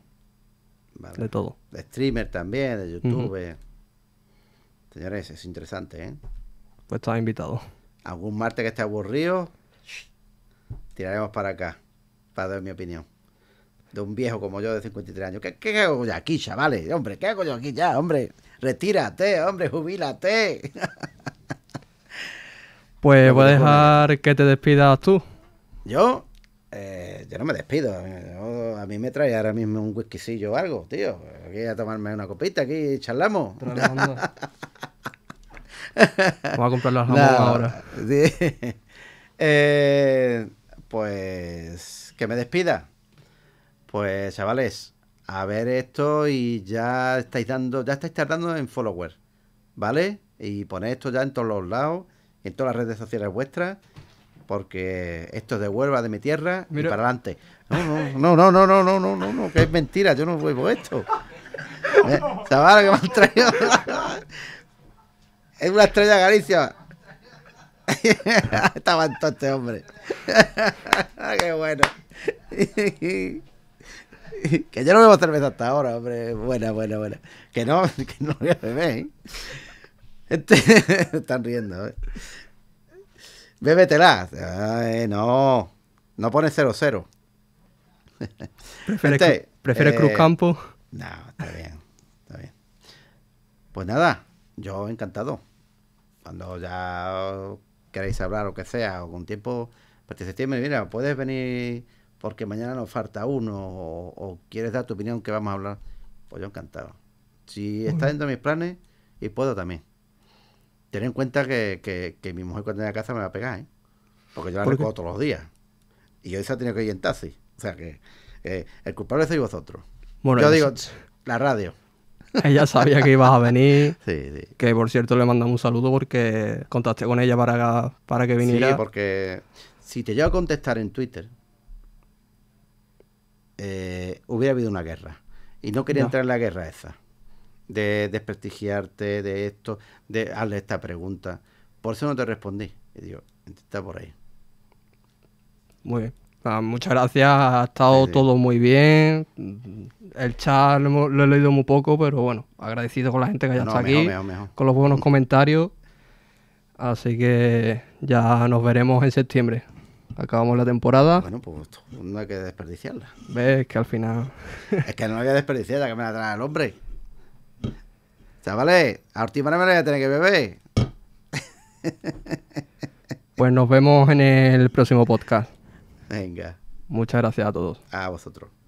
De todo. De streamer también, de YouTube. Señores, es interesante, ¿eh? Pues está invitado. Algún martes que esté aburrido, tiraremos para acá, para dar mi opinión. De un viejo como yo de 53 años. ¿Qué, qué hago yo aquí, chavales? Hombre, ¿qué hago yo aquí ya? Hombre, retírate, hombre, jubílate. Pues voy a dejar que te despidas tú. ¿Yo? Eh, yo no me despido. a mí me trae ahora mismo un whiskycillo o algo, tío. Voy a tomarme una copita, aquí charlamos. Vamos a comprar los nombres ahora. Eh, pues que me despida. Pues chavales, a ver esto y ya estáis dando, ya estáis tardando en follower, ¿vale? Y poné esto ya en todos los lados en todas las redes sociales vuestras, porque esto es de Huelva, de mi tierra, y para adelante. No, no, no, no, no, no, no, no, no, que es mentira, yo no vuelvo esto. Eh, chaval que me han traído? es una estrella de Galicia. Estaba en este hombre. Qué bueno. que yo no bebo cerveza hasta ahora, hombre. Buena, buena, buena. Que no, que no voy a beber, ¿eh? Este, están riendo, ¿eh? Bébetela. no. No pone 0-0. prefiere eh, Cruz Campo? No, está bien. Pues nada, yo encantado. Cuando ya queréis hablar o que sea, o con tiempo, para pues septiembre, mira, puedes venir porque mañana nos falta uno o, o, quieres dar tu opinión que vamos a hablar. Pues yo encantado. Si está dentro de mis planes y puedo también. Ten en cuenta que, mi mujer cuando a casa me va a pegar, ¿eh? Porque yo la ¿Por todos los días. Y hoy se ha tenido que ir en taxi. O sea que eh, el culpable sois vosotros. Bueno, yo digo, la radio. Ella sabía que ibas a venir. Que por cierto le mandamos un saludo porque contacté con ella para, para que viniera. Sí, porque si te llevo a contestar en Twitter, eh, hubiera habido una guerra. Y no quería entrar en la guerra esa de desprestigiarte, de esto, de hazle esta pregunta. Por eso no te respondí. Y digo, está por ahí. Muy bien. muchas gracias, ha estado todo muy bien. El chat lo, he leído muy poco, pero bueno, agradecido con la gente que haya estado aquí, con los buenos comentarios. Así que ya nos veremos en septiembre. Acabamos la temporada. Bueno, pues no hay que desperdiciarla. Ves que al final. es que no había desperdiciado que me la trae el hombre. Chavales, a última me voy a tener que beber. Pues nos vemos en el próximo podcast. Venga. Muchas gracias a todos. A vosotros.